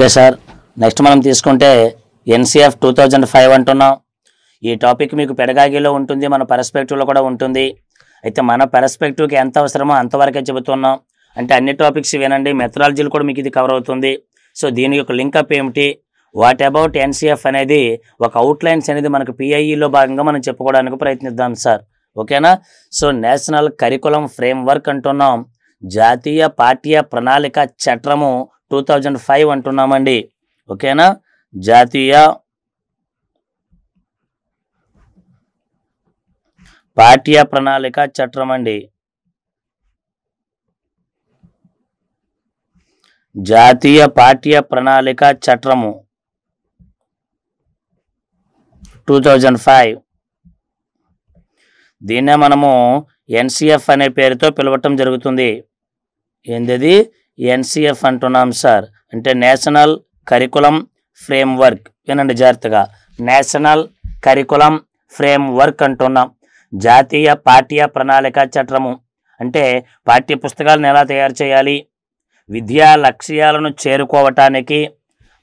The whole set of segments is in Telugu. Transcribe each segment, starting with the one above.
ఓకే సార్ నెక్స్ట్ మనం తీసుకుంటే ఎన్సీఎఫ్ టూ థౌజండ్ ఫైవ్ అంటున్నాం ఈ టాపిక్ మీకు పెడగాగిలో ఉంటుంది మన పర్స్పెక్టివ్లో కూడా ఉంటుంది అయితే మన పర్స్పెక్టివ్కి ఎంత అవసరమో అంతవరకే చెబుతున్నాం అంటే అన్ని టాపిక్స్ వినండి మెథడాలజీలు కూడా మీకు ఇది కవర్ అవుతుంది సో దీని యొక్క లింకప్ ఏమిటి వాట్ అబౌట్ ఎన్సీఎఫ్ అనేది ఒక అవుట్లైన్స్ అనేది మనకు పిఐఈలో భాగంగా మనం చెప్పుకోవడానికి ప్రయత్నిద్దాం సార్ ఓకేనా సో నేషనల్ కరికులం ఫ్రేమ్వర్క్ అంటున్నాం జాతీయ పాఠ్య ప్రణాళిక చట్రము టూ థౌజండ్ ఫైవ్ అంటున్నామండి ఓకేనా జాతీయ పాఠ్య ప్రణాళిక చట్టం అండి జాతీయ పాఠ్య ప్రణాళిక చట్టము టూ థౌజండ్ ఫైవ్ దీన్నే మనము ఎన్సిఎఫ్ అనే పేరుతో పిలవటం జరుగుతుంది ఏంది ఎన్సిఎఫ్ అంటున్నాం సార్ అంటే నేషనల్ కరికులం ఫ్రేమ్వర్క్ వినండి జాగ్రత్తగా నేషనల్ కరికులం ఫ్రేమ్వర్క్ అంటున్నాం జాతీయ పాఠ్య ప్రణాళిక చట్రము అంటే పాఠ్య పుస్తకాలను ఎలా తయారు చేయాలి విద్యా లక్ష్యాలను చేరుకోవటానికి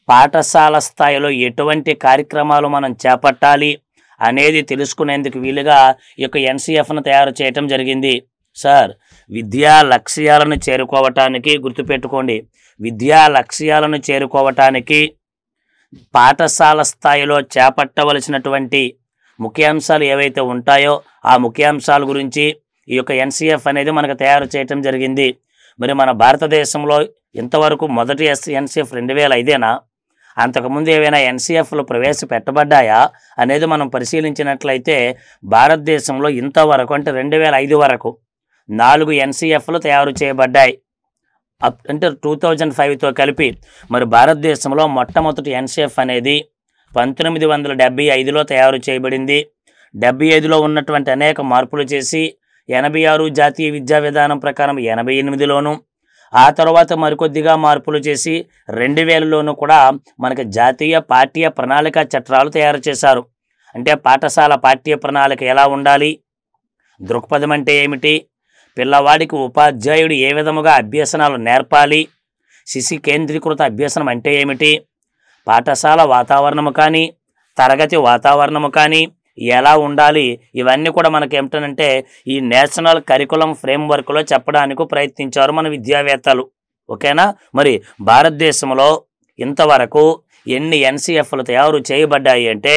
పాఠశాల స్థాయిలో ఎటువంటి కార్యక్రమాలు మనం చేపట్టాలి అనేది తెలుసుకునేందుకు వీలుగా ఈ యొక్క ఎన్సిఎఫ్ను తయారు చేయటం జరిగింది సార్ విద్యా లక్ష్యాలను చేరుకోవటానికి గుర్తుపెట్టుకోండి విద్యా లక్ష్యాలను చేరుకోవటానికి పాఠశాల స్థాయిలో చేపట్టవలసినటువంటి ముఖ్యాంశాలు ఏవైతే ఉంటాయో ఆ ముఖ్యాంశాల గురించి ఈ యొక్క ఎన్సీఎఫ్ అనేది మనకు తయారు చేయటం జరిగింది మరి మన భారతదేశంలో ఇంతవరకు మొదటి ఎస్ ఎన్సీఎఫ్ రెండు వేల ఐదేనా అంతకుముందు ఏవైనా ఎన్సిఎఫ్లు ప్రవేశపెట్టబడ్డాయా అనేది మనం పరిశీలించినట్లయితే భారతదేశంలో ఇంతవరకు అంటే రెండు వేల ఐదు వరకు నాలుగు ఎన్సీఎఫ్లు తయారు చేయబడ్డాయి అంటే టూ థౌజండ్ ఫైవ్తో కలిపి మరి భారతదేశంలో మొట్టమొదటి ఎన్సీఎఫ్ అనేది పంతొమ్మిది వందల డెబ్బై ఐదులో తయారు చేయబడింది డెబ్బై ఐదులో ఉన్నటువంటి అనేక మార్పులు చేసి ఎనభై ఆరు జాతీయ విద్యా విధానం ప్రకారం ఎనభై ఎనిమిదిలోను ఆ తర్వాత మరికొద్దిగా మార్పులు చేసి రెండు వేలలోనూ కూడా మనకి జాతీయ పాఠ్య ప్రణాళిక చట్టాలు తయారు చేశారు అంటే పాఠశాల పాఠ్య ప్రణాళిక ఎలా ఉండాలి దృక్పథం అంటే ఏమిటి పిల్లవాడికి ఉపాధ్యాయుడు ఏ విధముగా అభ్యసనాలు నేర్పాలి శిశి కేంద్రీకృత అభ్యసనం అంటే ఏమిటి పాఠశాల వాతావరణము కానీ తరగతి వాతావరణము కానీ ఎలా ఉండాలి ఇవన్నీ కూడా మనకి ఏమిటనంటే ఈ నేషనల్ కరికులం ఫ్రేమ్వర్క్లో చెప్పడానికి ప్రయత్నించారు మన విద్యావేత్తలు ఓకేనా మరి భారతదేశంలో ఇంతవరకు ఎన్ని ఎన్సీఎఫ్లు తయారు చేయబడ్డాయి అంటే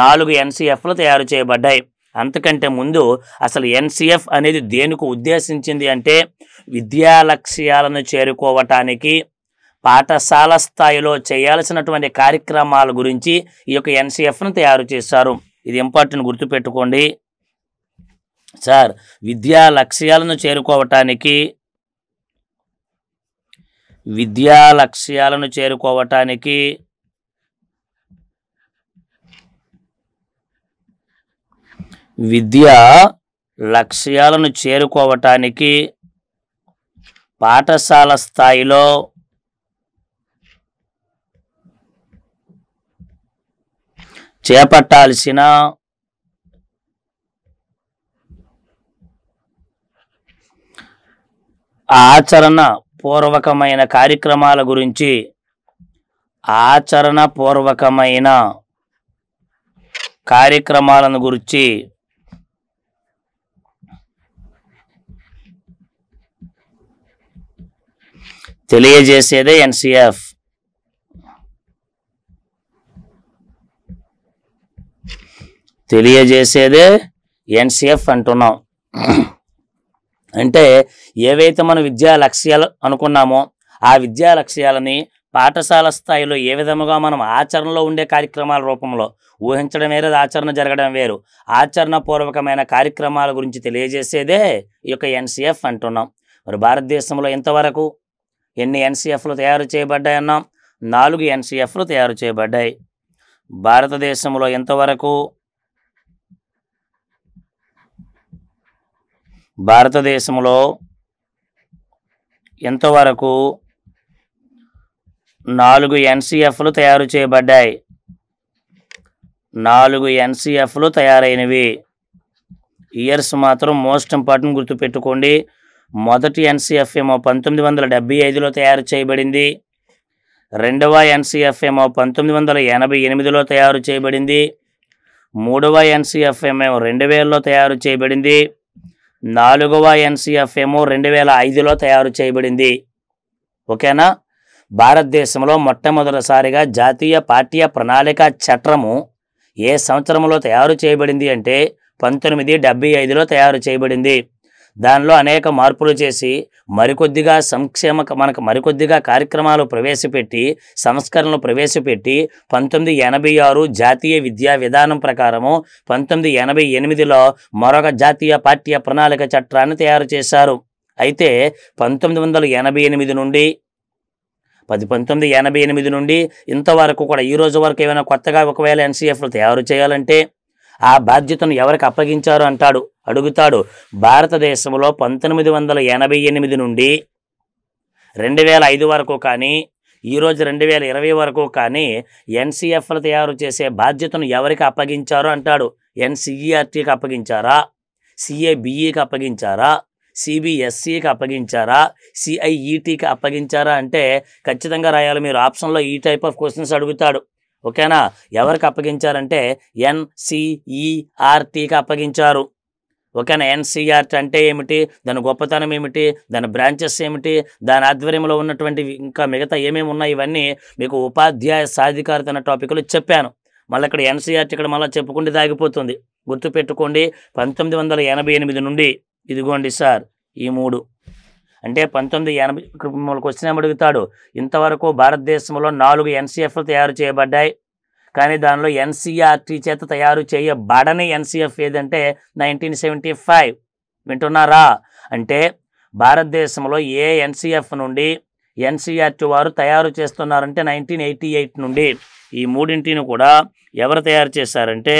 నాలుగు ఎన్సీఎఫ్లు తయారు చేయబడ్డాయి అంతకంటే ముందు అసలు ఎన్సిఎఫ్ అనేది దేనికి ఉద్దేశించింది అంటే విద్యా లక్ష్యాలను చేరుకోవటానికి పాఠశాల స్థాయిలో చేయాల్సినటువంటి కార్యక్రమాల గురించి ఈ యొక్క ఎన్సిఎఫ్ను తయారు చేశారు ఇది ఇంపార్టెంట్ గుర్తుపెట్టుకోండి సార్ విద్యా లక్ష్యాలను చేరుకోవటానికి విద్యా లక్ష్యాలను చేరుకోవటానికి విద్య లక్ష్యాలను చేరుకోవటానికి పాఠశాల స్థాయిలో చేపట్టాల్సిన ఆచరణ పూర్వకమైన కార్యక్రమాల గురించి ఆచరణ పూర్వకమైన కార్యక్రమాలను గురించి తెలియజేసేదే ఎన్సీఎఫ్ తెలియజేసేదే ఎన్సీఎఫ్ అంటున్నాం అంటే ఏవైతే మనం విద్యా లక్ష్యాలు అనుకున్నామో ఆ విద్యా లక్ష్యాలని పాఠశాల స్థాయిలో ఏ విధముగా మనం ఆచరణలో ఉండే కార్యక్రమాల రూపంలో ఊహించడం వేరే ఆచరణ జరగడం వేరు ఆచరణపూర్వకమైన కార్యక్రమాల గురించి తెలియజేసేదే ఈ యొక్క ఎన్సీఎఫ్ అంటున్నాం మరి భారతదేశంలో ఇంతవరకు ఎన్ని ఎన్సీఎఫ్లు తయారు చేయబడ్డాయన్నాం నాలుగు ఎన్సీఎఫ్లు తయారు చేయబడ్డాయి భారతదేశంలో ఇంతవరకు భారతదేశంలో ఇంతవరకు నాలుగు ఎన్సీఎఫ్లు తయారు చేయబడ్డాయి నాలుగు ఎన్సీఎఫ్లు తయారైనవి ఇయర్స్ మాత్రం మోస్ట్ ఇంపార్టెంట్ గుర్తుపెట్టుకోండి మొదటి ఎన్సీఎఫ్ ఏమో పంతొమ్మిది వందల డెబ్బై ఐదులో తయారు చేయబడింది రెండవ ఎన్సీఎఫ్ ఏమో పంతొమ్మిది వందల ఎనభై ఎనిమిదిలో తయారు చేయబడింది మూడవ ఎన్సీఎఫ్ ఏమో రెండు వేలలో తయారు చేయబడింది నాలుగవ ఎన్సీఎఫ్ ఏమో రెండు వేల ఐదులో తయారు చేయబడింది ఓకేనా భారతదేశంలో మొట్టమొదటిసారిగా జాతీయ పార్టీయ ప్రణాళిక చట్రము ఏ సంవత్సరంలో తయారు చేయబడింది అంటే పంతొమ్మిది డెబ్బై ఐదులో తయారు చేయబడింది దానిలో అనేక మార్పులు చేసి మరికొద్దిగా సంక్షేమ మనకు మరికొద్దిగా కార్యక్రమాలు ప్రవేశపెట్టి సంస్కరణలు ప్రవేశపెట్టి పంతొమ్మిది ఎనభై ఆరు జాతీయ విద్యా విధానం ప్రకారము పంతొమ్మిది ఎనభై ఎనిమిదిలో మరొక జాతీయ పాఠ్య ప్రణాళిక చట్టాన్ని తయారు చేశారు అయితే పంతొమ్మిది వందల ఎనభై ఎనిమిది నుండి పది పంతొమ్మిది ఎనభై ఎనిమిది నుండి ఇంతవరకు కూడా ఈ రోజు వరకు ఏమైనా కొత్తగా ఒకవేళ ఎన్సీఎఫ్లు తయారు చేయాలంటే ఆ బాధ్యతను ఎవరికి అప్పగించారు అంటాడు అడుగుతాడు భారతదేశంలో పంతొమ్మిది వందల ఎనభై ఎనిమిది నుండి రెండు వేల ఐదు వరకు కానీ ఈరోజు రెండు వేల ఇరవై వరకు కానీ ఎన్సిఎఫ్లు తయారు చేసే బాధ్యతను ఎవరికి అప్పగించారు అంటాడు ఎన్సీఈఆర్టీకి అప్పగించారా సిఏబిఈకి అప్పగించారా సిబిఎస్సికి అప్పగించారా సిఐఈటీకి అప్పగించారా అంటే ఖచ్చితంగా రాయాలి మీరు ఆప్షన్లో ఈ టైప్ ఆఫ్ క్వశ్చన్స్ అడుగుతాడు ఓకేనా ఎవరికి అప్పగించారంటే ఎన్సిఈఆర్టీకి అప్పగించారు ఓకేనా ఎన్సీఆర్టీ అంటే ఏమిటి దాని గొప్పతనం ఏమిటి దాని బ్రాంచెస్ ఏమిటి దాని ఆధ్వర్యంలో ఉన్నటువంటి ఇంకా మిగతా ఏమేమి ఉన్నాయి ఇవన్నీ మీకు ఉపాధ్యాయ సాధికారత అనే టాపిక్లో చెప్పాను మళ్ళీ ఇక్కడ ఎన్సీఆర్టీ ఇక్కడ మళ్ళీ చెప్పుకుంటే దాగిపోతుంది గుర్తుపెట్టుకోండి పంతొమ్మిది వందల ఎనభై ఎనిమిది నుండి ఇదిగోండి సార్ ఈ మూడు అంటే పంతొమ్మిది ఎనభై క్వశ్చన్ అడుగుతాడు ఇంతవరకు భారతదేశంలో నాలుగు ఎన్సీఎఫ్లు తయారు చేయబడ్డాయి కానీ దానిలో ఎన్సీఆర్టీ చేత తయారు చేయబడని ఎన్సీఎఫ్ ఏదంటే నైన్టీన్ సెవెంటీ ఫైవ్ వింటున్నారా అంటే భారతదేశంలో ఏ ఎన్సీఎఫ్ నుండి ఎన్సీఆర్టీ వారు తయారు చేస్తున్నారంటే నైన్టీన్ ఎయిటీ ఎయిట్ నుండి ఈ మూడింటిని కూడా ఎవరు తయారు చేశారంటే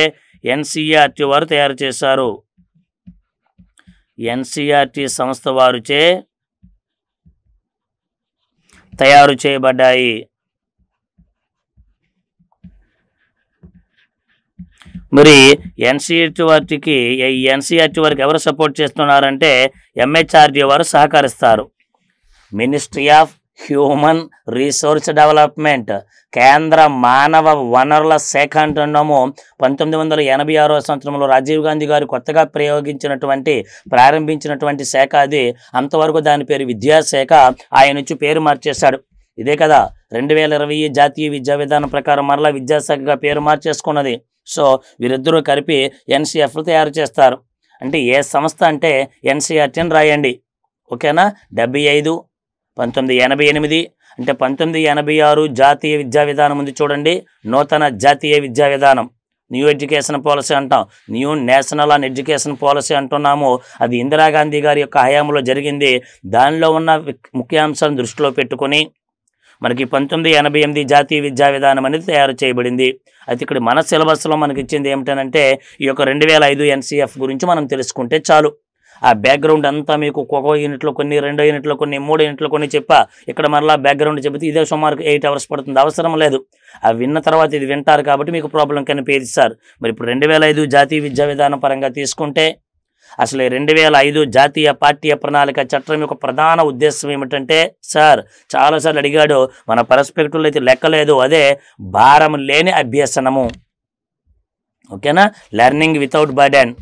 ఎన్సీఆర్టీ వారు తయారు చేశారు ఎన్సీఆర్టీ సంస్థ వారుచే తయారు చేయబడ్డాయి మరి ఎన్సీఆర్టీ వారికి ఈ ఎన్సీఆర్టీ వారికి ఎవరు సపోర్ట్ చేస్తున్నారంటే ఎంహెచ్ఆర్డీ వారు సహకరిస్తారు ministry of human resource development కేంద్ర మానవ వనరుల శాఖ అంటున్నాము పంతొమ్మిది వందల ఎనభై ఆరో సంవత్సరంలో రాజీవ్ గాంధీ గారు కొత్తగా ప్రయోగించినటువంటి ప్రారంభించినటువంటి శాఖ అది అంతవరకు దాని పేరు విద్యాశాఖ ఆయన నుంచి పేరు మార్చేశాడు ఇదే కదా రెండు వేల ఇరవై జాతీయ విద్యా విధానం ప్రకారం మరలా విద్యాశాఖగా పేరు మార్చేసుకున్నది సో వీరిద్దరూ కలిపి ఎన్సీఎఫ్లు తయారు చేస్తారు అంటే ఏ సంస్థ అంటే ఎన్సీఆర్టీ అని రాయండి ఓకేనా డెబ్బై ఐదు పంతొమ్మిది ఎనభై ఎనిమిది అంటే పంతొమ్మిది ఎనభై ఆరు జాతీయ విద్యా విధానం ఉంది చూడండి నూతన జాతీయ విద్యా విధానం న్యూ ఎడ్యుకేషన్ పాలసీ అంటాం new national and education policy అంటున్నాము అది ఇందిరాగాంధీ గారి యొక్క హయాంలో జరిగింది దానిలో ఉన్న ముఖ్యాంశాలను దృష్టిలో పెట్టుకొని మనకి పంతొమ్మిది ఎనభై ఎనిమిది జాతీయ విద్యా విధానం అనేది తయారు చేయబడింది అయితే ఇక్కడ మన సిలబస్లో మనకి ఇచ్చింది ఏమిటనంటే ఈ యొక్క రెండు వేల ఐదు ఎన్సీఎఫ్ గురించి మనం తెలుసుకుంటే చాలు ఆ బ్యాక్గ్రౌండ్ అంతా మీకు ఒక్కో యూనిట్లో కొన్ని రెండో యూనిట్లో కొన్ని మూడో యూనిట్లో కొన్ని చెప్పా ఇక్కడ మరలా బ్యాక్గ్రౌండ్ చెబితే ఇదే సుమారు ఎయిట్ అవర్స్ పడుతుంది అవసరం లేదు ఆ విన్న తర్వాత ఇది వింటారు కాబట్టి మీకు ప్రాబ్లం కనిపించదు సార్ మరి ఇప్పుడు రెండు వేల ఐదు జాతీయ విద్యా విధాన పరంగా తీసుకుంటే అసలు రెండు వేల ఐదు జాతీయ పార్టీ ప్రణాళిక చట్టం యొక్క ప్రధాన ఉద్దేశం ఏమిటంటే సార్ చాలాసార్లు అడిగాడు మన పర్స్పెక్టివ్లో అయితే లెక్కలేదు అదే భారం లేని అభ్యసనము ఓకేనా లెర్నింగ్ వితౌట్ బర్డెన్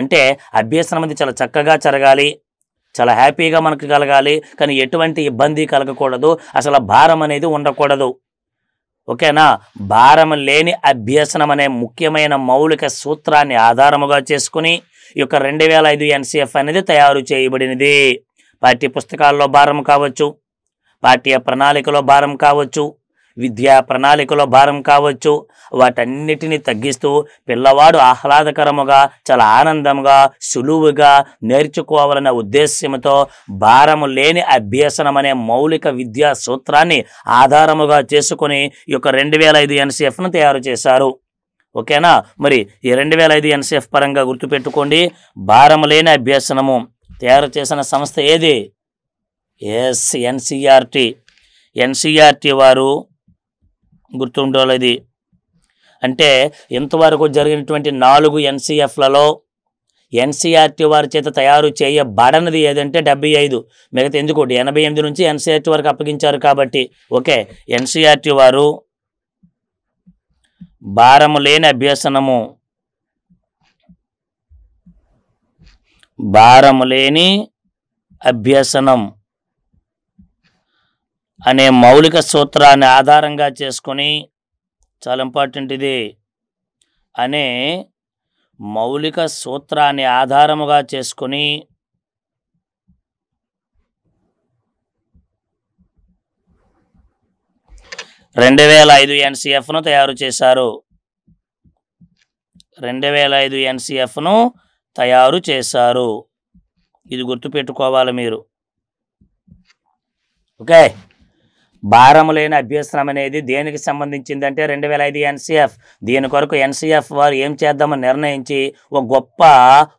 అంటే అభ్యసనం అనేది చాలా చక్కగా జరగాలి చాలా హ్యాపీగా మనకు కలగాలి కానీ ఎటువంటి ఇబ్బంది కలగకూడదు అసలు భారం అనేది ఉండకూడదు ఓకేనా భారం లేని అభ్యసనం అనే ముఖ్యమైన మౌలిక సూత్రాన్ని ఆధారముగా చేసుకుని ఈ యొక్క రెండు వేల ఐదు ఎన్సిఎఫ్ అనేది తయారు చేయబడినది పాఠ్య పుస్తకాల్లో భారం కావచ్చు పాఠ్య ప్రణాళికలో భారం కావచ్చు విద్యా ప్రణాళికలో భారం కావచ్చు వాటన్నిటినీ తగ్గిస్తూ పిల్లవాడు ఆహ్లాదకరముగా చాలా ఆనందంగా సులువుగా నేర్చుకోవాలనే ఉద్దేశ్యంతో భారము లేని అభ్యసనమనే మౌలిక విద్యా సూత్రాన్ని ఆధారముగా చేసుకుని ఈ యొక్క రెండు వేల ఐదు ఎన్సిఎఫ్ను తయారు చేశారు ఓకేనా మరి ఈ రెండు వేల ఐదు ఎన్సిఎఫ్ పరంగా గుర్తుపెట్టుకోండి భారం లేని అభ్యసనము తయారు చేసిన సంస్థ ఏది ఎస్ ఎన్సిఆర్టీ ఎన్సిఆర్టీ వారు గుర్తుండాలి ఇది అంటే ఇంతవరకు జరిగినటువంటి నాలుగు ఎన్సీఎఫ్లలో ఎన్సీఆర్టీ వారి చేత తయారు చేయబడనది ఏదంటే డెబ్బై ఐదు మిగతా ఎందుకు ఎనభై ఎనిమిది నుంచి ఎన్సీఆర్టీ వారికి అప్పగించారు కాబట్టి ఓకే ఎన్సీఆర్టీ వారు భారము లేని అభ్యసనము భారము లేని అభ్యసనం అనే మౌలిక సూత్రాన్ని ఆధారంగా చేసుకొని చాలా ఇంపార్టెంట్ ఇది అనే మౌలిక సూత్రాన్ని ఆధారముగా చేసుకొని రెండు వేల ఐదు ఎన్సిఎఫ్ను తయారు చేశారు రెండు వేల ఐదు ఎన్సిఎఫ్ను తయారు చేశారు ఇది గుర్తుపెట్టుకోవాలి మీరు ఓకే భారం లేని అభ్యసనం అనేది దేనికి సంబంధించిందంటే రెండు వేల ఐదు ఎన్సీఎఫ్ దీని కొరకు ఎన్సీఎఫ్ వారు ఏం చేద్దామని నిర్ణయించి ఒక గొప్ప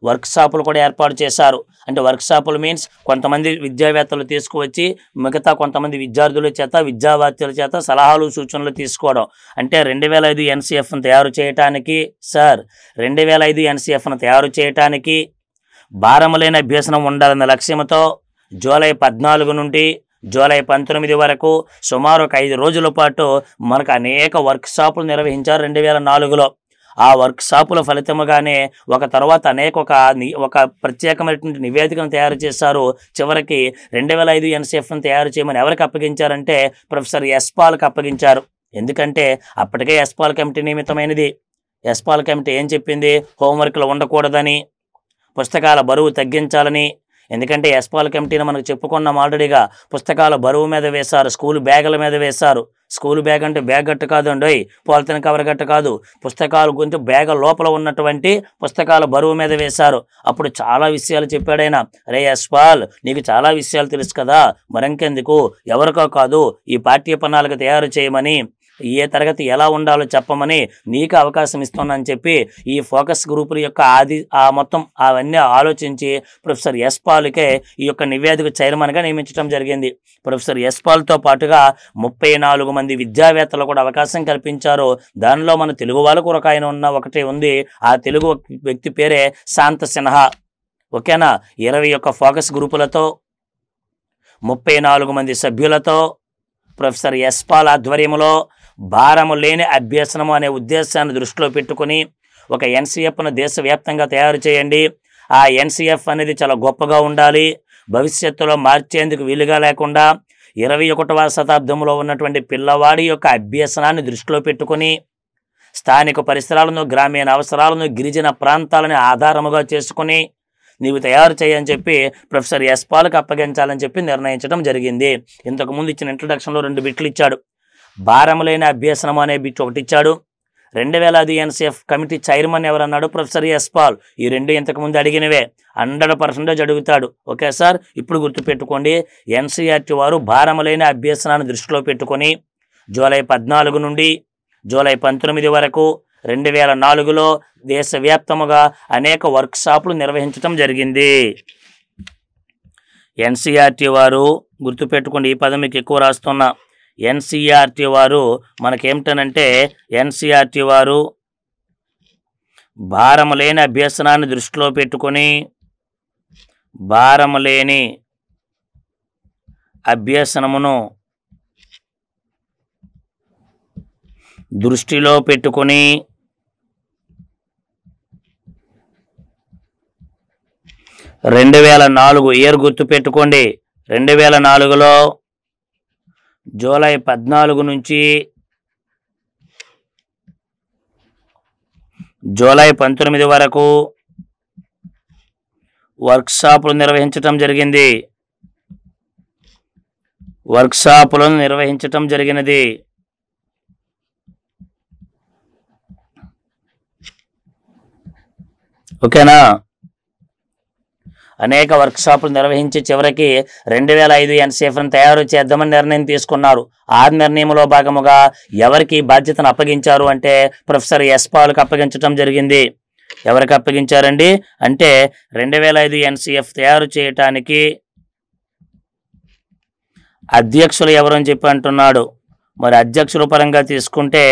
వర్క్షాపులు కూడా ఏర్పాటు చేశారు అంటే వర్క్షాపులు మీన్స్ కొంతమంది విద్యావేత్తలు తీసుకువచ్చి మిగతా కొంతమంది విద్యార్థుల చేత విద్యావార్తల చేత సలహాలు సూచనలు తీసుకోవడం అంటే రెండు వేల ఐదు ఎన్సీఎఫ్ను తయారు చేయటానికి సార్ రెండు వేల ఐదు ఎన్సీఎఫ్ను తయారు చేయటానికి భారములైన అభ్యసనం ఉండాలన్న లక్ష్యంతో జూలై పద్నాలుగు నుండి జూలై పంతొమ్మిది వరకు సుమారు ఒక ఐదు రోజుల పాటు మనకు అనేక వర్క్షాపులు నిర్వహించారు రెండు వేల నాలుగులో ఆ వర్క్షాపుల ఫలితముగానే ఒక తర్వాత అనేక ఒక ఒక ప్రత్యేకమైనటువంటి నివేదికను తయారు చేశారు చివరికి రెండు వేల ఐదు ఎన్సీఎఫ్ను తయారు చేయమని ఎవరికి అప్పగించారంటే ప్రొఫెసర్ ఎస్పాల్కి అప్పగించారు ఎందుకంటే అప్పటికే ఎస్పాల్ కమిటీ నియమితమైనది ఎస్పాల్ కమిటీ ఏం చెప్పింది హోంవర్క్లు ఉండకూడదని పుస్తకాల బరువు తగ్గించాలని ఎందుకంటే ఎస్పాల్ కమిటీని మనకు చెప్పుకున్నాం ఆల్రెడీగా పుస్తకాల బరువు మీద వేశారు స్కూల్ బ్యాగుల మీద వేశారు స్కూల్ బ్యాగ్ అంటే బ్యాగ్ గట్టు అండి పాలిథిన్ కవర్ గట్టు కాదు పుస్తకాలు గురించి బ్యాగ్ లోపల ఉన్నటువంటి పుస్తకాల బరువు మీద వేశారు అప్పుడు చాలా విషయాలు చెప్పాడు రే యశ్వాల్ నీకు చాలా విషయాలు తెలుసు కదా మరంకెందుకు ఎవరికో కాదు ఈ పాఠ్య ప్రణాళిక తయారు చేయమని ఏ తరగతి ఎలా ఉండాలో చెప్పమని నీకు అవకాశం ఇస్తున్నానని చెప్పి ఈ ఫోకస్ గ్రూపుల యొక్క ఆది ఆ మొత్తం అవన్నీ ఆలోచించి ప్రొఫెసర్ ఎస్ పాల్కే ఈ యొక్క నివేదిక చైర్మన్గా నియమించడం జరిగింది ప్రొఫెసర్ ఎస్ పాల్తో పాటుగా ముప్పై నాలుగు మంది విద్యావేత్తలు కూడా అవకాశం కల్పించారు దానిలో మన తెలుగు వాళ్ళకు ఒక ఆయన ఉన్న ఒకటి ఉంది ఆ తెలుగు వ్యక్తి పేరే శాంత సిన్హా ఓకేనా ఇరవై యొక్క ఫోకస్ గ్రూపులతో ముప్పై నాలుగు మంది సభ్యులతో ప్రొఫెసర్ ఎస్పాల్ ఆధ్వర్యంలో భారము లేని అభ్యసనము అనే ఉద్దేశాన్ని దృష్టిలో పెట్టుకుని ఒక ఎన్సీఎఫ్ను దేశవ్యాప్తంగా తయారు చేయండి ఆ ఎన్సీఎఫ్ అనేది చాలా గొప్పగా ఉండాలి భవిష్యత్తులో మార్చేందుకు వీలుగా లేకుండా ఇరవై ఒకటవ శతాబ్దంలో ఉన్నటువంటి పిల్లవాడి యొక్క అభ్యసనాన్ని దృష్టిలో పెట్టుకుని స్థానిక పరిసరాలను గ్రామీణ అవసరాలను గిరిజన ప్రాంతాలను ఆధారముగా చేసుకుని నీవు తయారు చేయని చెప్పి ప్రొఫెసర్ ఎస్పాల్కి అప్పగించాలని చెప్పి నిర్ణయించడం జరిగింది ఇంతకుముందు ఇచ్చిన ఇంట్రడక్షన్లో రెండు బిట్లు ఇచ్చాడు భారములైన అభ్యసనం అనే ఒకటి ఇచ్చాడు రెండు వేల ఐదు ఎన్సీఎఫ్ కమిటీ చైర్మన్ ఎవరన్నాడు ప్రొఫెసర్ ఎస్ పాల్ ఈ రెండు ఇంతకుముందు అడిగినవే హండ్రెడ్ పర్సెంటేజ్ అడుగుతాడు ఓకే సార్ ఇప్పుడు గుర్తుపెట్టుకోండి ఎన్సీఆర్టీ వారు భారములైన అభ్యసనాన్ని దృష్టిలో పెట్టుకొని జూలై పద్నాలుగు నుండి జూలై పంతొమ్మిది వరకు రెండు వేల నాలుగులో దేశవ్యాప్తముగా అనేక వర్క్షాపులు నిర్వహించడం జరిగింది ఎన్సీఆర్టీ వారు గుర్తుపెట్టుకోండి ఈ పదం మీకు ఎక్కువ రాస్తున్నా ఎన్సీఆర్టీ వారు మనకేమిటనంటే ఎన్సీఆర్టీ వారు భారం లేని అభ్యసనాన్ని దృష్టిలో పెట్టుకొని భారం లేని అభ్యసనమును దృష్టిలో పెట్టుకొని రెండు వేల నాలుగు ఇయర్ గుర్తు పెట్టుకోండి రెండు వేల నాలుగులో జూలై పద్నాలుగు నుంచి జూలై పంతొమ్మిది వరకు వర్క్షాపులు నిర్వహించటం జరిగింది వర్క్షాపులను నిర్వహించటం జరిగినది ఓకేనా అనేక వర్క్షాపులు నిర్వహించి చివరికి రెండు వేల ఐదు ఎన్సీఎఫ్ను తయారు చేద్దామని నిర్ణయం తీసుకున్నారు ఆ నిర్ణయంలో భాగముగా ఎవరికి బాధ్యతను అప్పగించారు అంటే ప్రొఫెసర్ ఎస్ పాల్కి అప్పగించడం జరిగింది ఎవరికి అప్పగించారండి అంటే రెండు వేల ఐదు ఎన్సీఎఫ్ తయారు చేయటానికి అధ్యక్షులు ఎవరని చెప్పి అంటున్నాడు మరి అధ్యక్షుల పరంగా తీసుకుంటే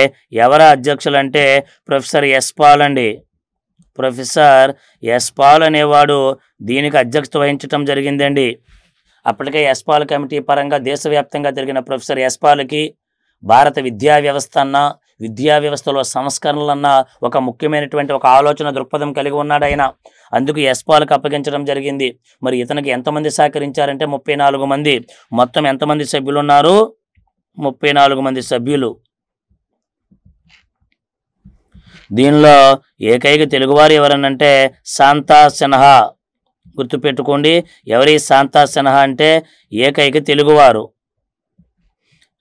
ఎవరు అధ్యక్షులు అంటే ప్రొఫెసర్ ఎస్ పాల్ అండి ప్రొఫెసర్ ఎస్ పాల్ అనేవాడు దీనికి అధ్యక్షత వహించటం జరిగిందండి అప్పటికే ఎస్పాల్ కమిటీ పరంగా దేశవ్యాప్తంగా జరిగిన ప్రొఫెసర్ ఎస్పాల్కి భారత విద్యా వ్యవస్థ అన్న విద్యా వ్యవస్థలో సంస్కరణలన్న ఒక ముఖ్యమైనటువంటి ఒక ఆలోచన దృక్పథం కలిగి ఉన్నాడు ఆయన అందుకు ఎస్పాల్కి అప్పగించడం జరిగింది మరి ఇతనికి ఎంతమంది సహకరించారంటే ముప్పై మంది మొత్తం ఎంతమంది సభ్యులు ఉన్నారు ముప్పై మంది సభ్యులు దీనిలో ఏకైక తెలుగువారు ఎవరనంటే శాంతా సిన్హా గుర్తుపెట్టుకోండి ఎవరి శాంతా సిన్హా అంటే ఏకైక తెలుగువారు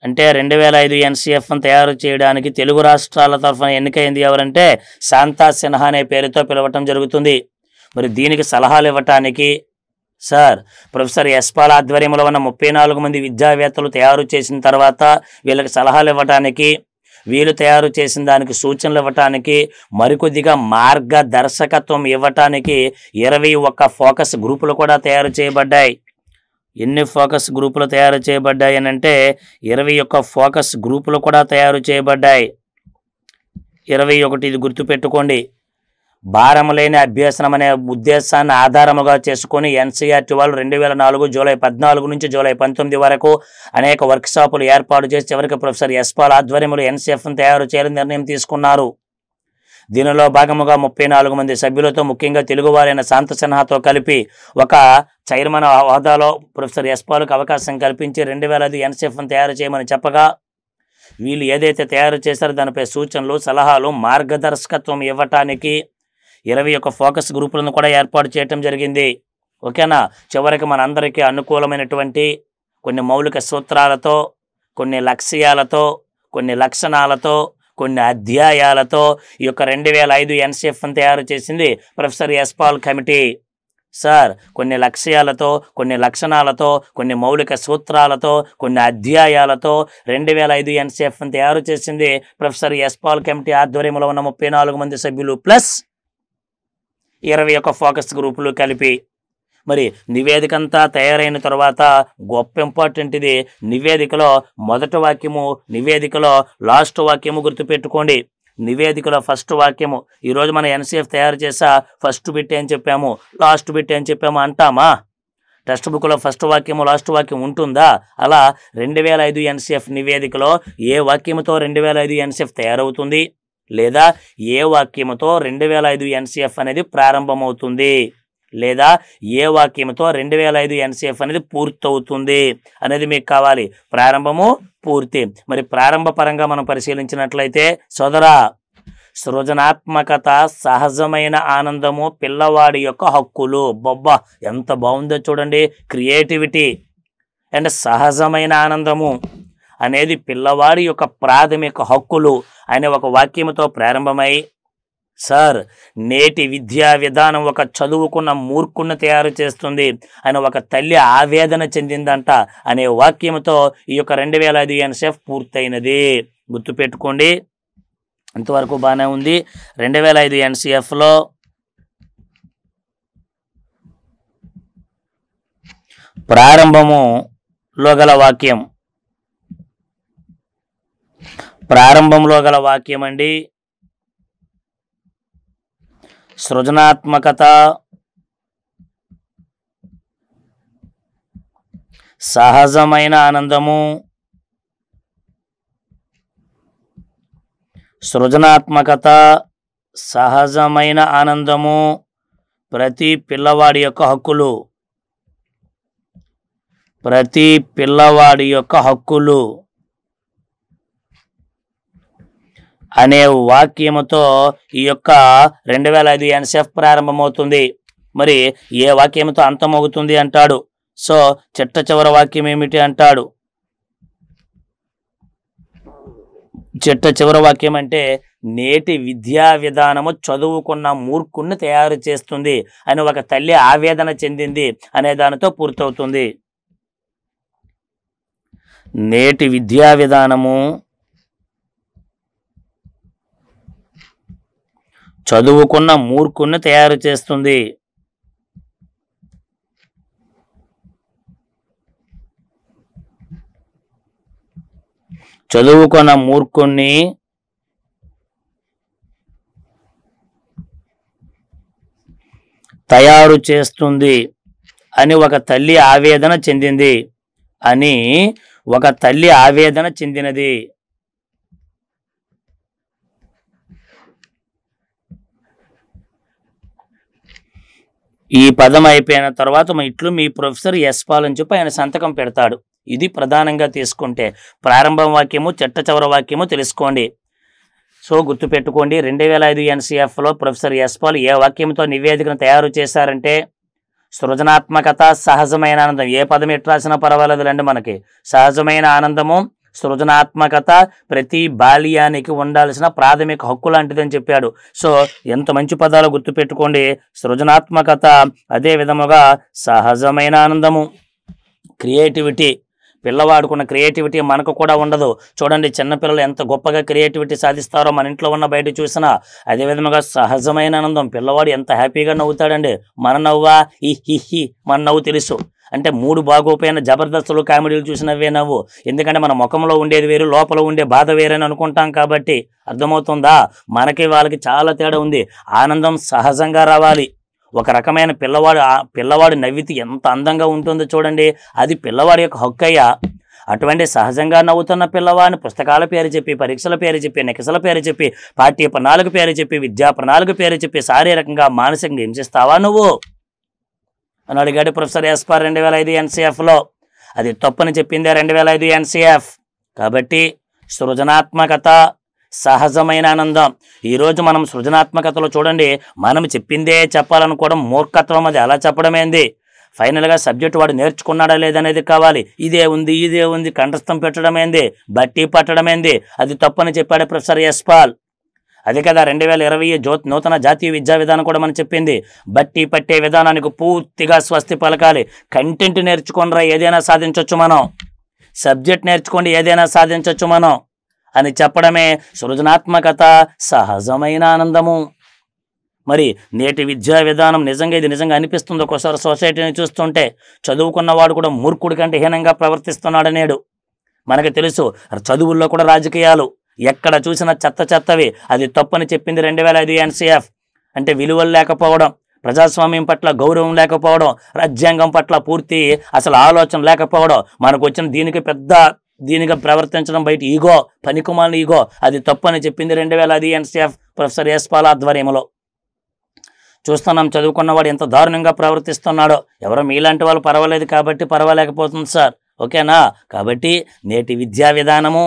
అంటే రెండు వేల ఐదు ఎన్సీఎఫ్ను తయారు చేయడానికి తెలుగు రాష్ట్రాల తరఫున ఎన్నికైంది ఎవరంటే శాంతా సిన్హా అనే పేరుతో పిలవటం జరుగుతుంది మరి దీనికి సలహాలు ఇవ్వటానికి సార్ ప్రొఫెసర్ యశ్పాల్ ఆధ్వర్యంలో ఉన్న ముప్పై నాలుగు మంది విద్యావేత్తలు తయారు చేసిన తర్వాత వీళ్ళకి సలహాలు ఇవ్వటానికి వీలు తయారు చేసిన దానికి సూచనలు ఇవ్వటానికి మరికొద్దిగా మార్గదర్శకత్వం ఇవ్వటానికి ఇరవై ఒక్క ఫోకస్ గ్రూపులు కూడా తయారు చేయబడ్డాయి ఎన్ని ఫోకస్ గ్రూపులు తయారు చేయబడ్డాయి అంటే ఇరవై ఒక్క ఫోకస్ గ్రూపులు కూడా తయారు చేయబడ్డాయి ఇరవై ఒకటి ఇది గుర్తుపెట్టుకోండి భారం లేని అభ్యసనమనే ఉద్దేశాన్ని ఆధారముగా చేసుకుని ఎన్సీఆర్టీ వాళ్ళు రెండు వేల నాలుగు జూలై పద్నాలుగు నుంచి జూలై పంతొమ్మిది వరకు అనేక వర్క్షాపులు ఏర్పాటు చేసి చివరికి ప్రొఫెసర్ ఎస్పాల్ ఆధ్వర్యంలో ఎన్సీఎఫ్ను తయారు చేయాలని నిర్ణయం తీసుకున్నారు దీనిలో భాగముగా ముప్పై నాలుగు మంది సభ్యులతో ముఖ్యంగా తెలుగువారైన శాంత సిన్హాతో కలిపి ఒక చైర్మన్ హోదాలో ప్రొఫెసర్ ఎస్పాల్కు అవకాశం కల్పించి రెండు వేల ఐదు ఎన్సీఎఫ్ను తయారు చేయమని చెప్పగా వీళ్ళు ఏదైతే తయారు చేశారో దానిపై సూచనలు సలహాలు మార్గదర్శకత్వం ఇవ్వటానికి ఇరవై ఒక ఫోకస్ గ్రూపులను కూడా ఏర్పాటు చేయటం జరిగింది ఓకేనా చివరికి మనందరికీ అనుకూలమైనటువంటి కొన్ని మౌలిక సూత్రాలతో కొన్ని లక్ష్యాలతో కొన్ని లక్షణాలతో కొన్ని అధ్యాయాలతో ఈ యొక్క రెండు వేల ఐదు ఎన్సిఎఫ్ని తయారు చేసింది ప్రొఫెసర్ ఎస్పాల్ కమిటీ సార్ కొన్ని లక్ష్యాలతో కొన్ని లక్షణాలతో కొన్ని మౌలిక సూత్రాలతో కొన్ని అధ్యాయాలతో రెండు వేల ఐదు ఎన్సిఎఫ్ని తయారు చేసింది ప్రొఫెసర్ ఎస్పాల్ కమిటీ ఆధ్వర్యంలో ఉన్న ముప్పై నాలుగు మంది సభ్యులు ప్లస్ ఇరవై ఒక ఫోకస్ గ్రూపులు కలిపి మరి నివేదిక అంతా తయారైన తర్వాత గొప్ప ఇంపార్టెంట్ ఇది నివేదికలో మొదటి వాక్యము నివేదికలో లాస్ట్ వాక్యము గుర్తుపెట్టుకోండి నివేదికలో ఫస్ట్ వాక్యము ఈరోజు మన ఎన్సీఎఫ్ తయారు చేసా ఫస్ట్ బిట్ అని చెప్పాము లాస్ట్ బిట్ అని చెప్పాము అంటామా టెక్స్ట్ బుక్లో ఫస్ట్ వాక్యము లాస్ట్ వాక్యం ఉంటుందా అలా రెండు వేల ఐదు ఎన్సీఎఫ్ నివేదికలో ఏ వాక్యముతో రెండు వేల ఐదు ఎన్సీఎఫ్ తయారవుతుంది లేదా ఏ వాక్యముతో రెండు వేల ఐదు ఎన్సిఎఫ్ అనేది ప్రారంభమవుతుంది లేదా ఏ వాక్యముతో రెండు వేల ఐదు ఎన్సిఎఫ్ అనేది పూర్తవుతుంది అనేది మీకు కావాలి ప్రారంభము పూర్తి మరి ప్రారంభ పరంగా మనం పరిశీలించినట్లయితే సోదరా సృజనాత్మకత సహజమైన ఆనందము పిల్లవాడి యొక్క హక్కులు బొబ్బా ఎంత బాగుందో చూడండి క్రియేటివిటీ అండ్ సహజమైన ఆనందము అనేది పిల్లవాడి యొక్క ప్రాథమిక హక్కులు అనే ఒక వాక్యంతో ప్రారంభమై సార్ నేటి విద్యా విధానం ఒక చదువుకున్న మూర్ఖుని తయారు చేస్తుంది అని ఒక తల్లి ఆవేదన చెందిందంట అనే వాక్యంతో ఈ యొక్క రెండు వేల ఐదు సేఫ్ పూర్తయినది గుర్తుపెట్టుకోండి ఇంతవరకు బాగానే ఉంది రెండు వేల ఐదు ఎన్సిఎఫ్లో ప్రారంభము లోగల వాక్యం ప్రారంభంలో గల వాక్యం అండి సృజనాత్మకత సహజమైన ఆనందము సృజనాత్మకత సహజమైన ఆనందము ప్రతి పిల్లవాడి యొక్క హక్కులు ప్రతి పిల్లవాడి యొక్క హక్కులు అనే వాక్యముతో ఈ యొక్క రెండు వేల ఐదు ఎన్సెఫ్ ప్రారంభమవుతుంది మరి ఏ వాక్యముతో అంతమవుతుంది అంటాడు సో చిట్ట చివరి వాక్యం ఏమిటి అంటాడు చిట్ట చివరి వాక్యం అంటే నేటి విద్యా విధానము చదువుకున్న మూర్ఖుణ్ణి తయారు చేస్తుంది అని ఒక తల్లి ఆవేదన చెందింది అనే దానితో పూర్తవుతుంది నేటి విద్యా విధానము చదువుకున్న మూర్ఖుణ్ణి తయారు చేస్తుంది చదువుకున్న మూర్ఖుణ్ణి తయారు చేస్తుంది అని ఒక తల్లి ఆవేదన చెందింది అని ఒక తల్లి ఆవేదన చెందినది ఈ పదం అయిపోయిన తర్వాత మా ఇట్లు మీ ప్రొఫెసర్ పాల్ అని చెప్పి ఆయన సంతకం పెడతాడు ఇది ప్రధానంగా తీసుకుంటే ప్రారంభం వాక్యము చెట్ట చివర వాక్యము తెలుసుకోండి సో గుర్తుపెట్టుకోండి రెండు వేల ఐదు ఎన్సీఎఫ్లో ప్రొఫెసర్ ఎస్పాల్ ఏ వాక్యంతో నివేదికను తయారు చేశారంటే సృజనాత్మకత సహజమైన ఆనందం ఏ పదం పర్వాలేదు పర్వాలేదులండి మనకి సహజమైన ఆనందము సృజనాత్మకత ప్రతి బాల్యానికి ఉండాల్సిన ప్రాథమిక హక్కు లాంటిదని చెప్పాడు సో ఎంత మంచి పదాలు గుర్తుపెట్టుకోండి సృజనాత్మకత అదే విధముగా సహజమైన ఆనందము క్రియేటివిటీ పిల్లవాడుకున్న క్రియేటివిటీ మనకు కూడా ఉండదు చూడండి చిన్నపిల్లలు ఎంత గొప్పగా క్రియేటివిటీ సాధిస్తారో మన ఇంట్లో ఉన్న బయట చూసినా అదేవిధంగా సహజమైన ఆనందం పిల్లవాడు ఎంత హ్యాపీగా నవ్వుతాడండి మన నవ్వా ఈ హిహి మన నవ్వు తెలుసు అంటే మూడు బాగోపోయిన జబర్దస్తులు కామెడీలు చూసినవే నవ్వు ఎందుకంటే మన ముఖంలో ఉండేది వేరు లోపల ఉండే బాధ వేరని అనుకుంటాం కాబట్టి అర్థమవుతుందా మనకి వాళ్ళకి చాలా తేడా ఉంది ఆనందం సహజంగా రావాలి ఒక రకమైన పిల్లవాడు పిల్లవాడు నవ్వితే ఎంత అందంగా ఉంటుందో చూడండి అది పిల్లవాడి యొక్క హక్కయ్యా అటువంటి సహజంగా నవ్వుతున్న పిల్లవాడిని పుస్తకాల పేరు చెప్పి పరీక్షల పేరు చెప్పి నికసల పేరు చెప్పి పాఠ్య ప్రణాళిక పేరు చెప్పి విద్యా ప్రణాళిక పేరు చెప్పి శారీరకంగా మానసికంగా హింసిస్తావా నువ్వు అని అడిగాడు ప్రొఫెసర్ ఎస్పార్ రెండు వేల ఐదు ఎన్సీఎఫ్లో అది తప్పని చెప్పిందే రెండు వేల ఐదు ఎన్సీఎఫ్ కాబట్టి సృజనాత్మకత సహజమైన ఆనందం ఈరోజు మనం సృజనాత్మకతలో చూడండి మనం చెప్పిందే చెప్పాలనుకోవడం మూర్ఖత్వం అది అలా చెప్పడమేంది ఫైనల్గా సబ్జెక్ట్ వాడు నేర్చుకున్నాడా లేదనేది కావాలి ఇదే ఉంది ఇదే ఉంది కంఠస్థం పెట్టడమేంది బట్టి పట్టడమేంది అది తప్పని చెప్పాడు ప్రొఫెసర్ యశ్పాల్ అదే కదా రెండు వేల ఇరవై జో నూతన జాతీయ విద్యా విధానం కూడా మనం చెప్పింది బట్టి పట్టే విధానానికి పూర్తిగా స్వస్తి పలకాలి కంటెంట్ నేర్చుకుని ఏదైనా సాధించవచ్చు మనం సబ్జెక్ట్ నేర్చుకోండి ఏదైనా సాధించవచ్చు మనం అని చెప్పడమే సృజనాత్మకత సహజమైన ఆనందము మరి నేటి విద్యా విధానం నిజంగా ఇది నిజంగా అనిపిస్తుంది ఒక్కోసారి సొసైటీని చూస్తుంటే చదువుకున్నవాడు కూడా మూర్ఖుడి కంటే హీనంగా ప్రవర్తిస్తున్నాడు నేడు మనకు తెలుసు చదువుల్లో కూడా రాజకీయాలు ఎక్కడ చూసినా చెత్త చెత్తవి అది తప్పని చెప్పింది రెండు వేల ఐదు ఎన్సీఎఫ్ అంటే విలువలు లేకపోవడం ప్రజాస్వామ్యం పట్ల గౌరవం లేకపోవడం రాజ్యాంగం పట్ల పూర్తి అసలు ఆలోచన లేకపోవడం మనకు వచ్చిన దీనికి పెద్ద దీనిగా ప్రవర్తించడం బయట ఈగో పనికిమాలిన ఈగో అది తప్పని చెప్పింది రెండు వేల ఐదు ఎన్సీఎఫ్ ప్రొఫెసర్ ఎస్పాల్ ఆధ్వర్యంలో చూస్తున్నాం చదువుకున్నవాడు ఎంత దారుణంగా ప్రవర్తిస్తున్నాడో ఎవరో మీలాంటి వాళ్ళు పర్వాలేదు కాబట్టి పర్వాలేకపోతుంది సార్ ఓకేనా కాబట్టి నేటి విద్యా విధానము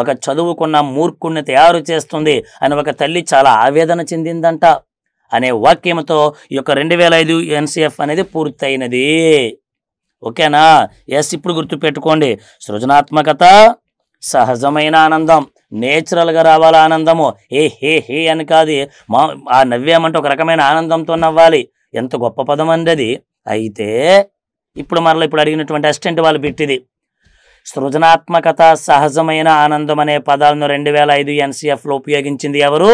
ఒక చదువుకున్న మూర్ఖుణ్ణి తయారు చేస్తుంది అని ఒక తల్లి చాలా ఆవేదన చెందిందంట అనే వాక్యంతో ఈ యొక్క రెండు వేల ఐదు ఎన్సిఎఫ్ అనేది పూర్తయినది ఓకేనా ఎస్ ఇప్పుడు గుర్తుపెట్టుకోండి సృజనాత్మకత సహజమైన ఆనందం నేచురల్గా రావాల ఆనందము ఏ హే హే అని కాదు మా ఆ నవ్వేమంటే ఒక రకమైన ఆనందంతో నవ్వాలి ఎంత గొప్ప పదం అది అయితే ఇప్పుడు మరలా ఇప్పుడు అడిగినటువంటి అసిస్టెంట్ వాళ్ళు పెట్టిది సృజనాత్మకత సహజమైన ఆనందం అనే పదాలను రెండు వేల ఐదు ఎన్సీఎఫ్లో ఉపయోగించింది ఎవరు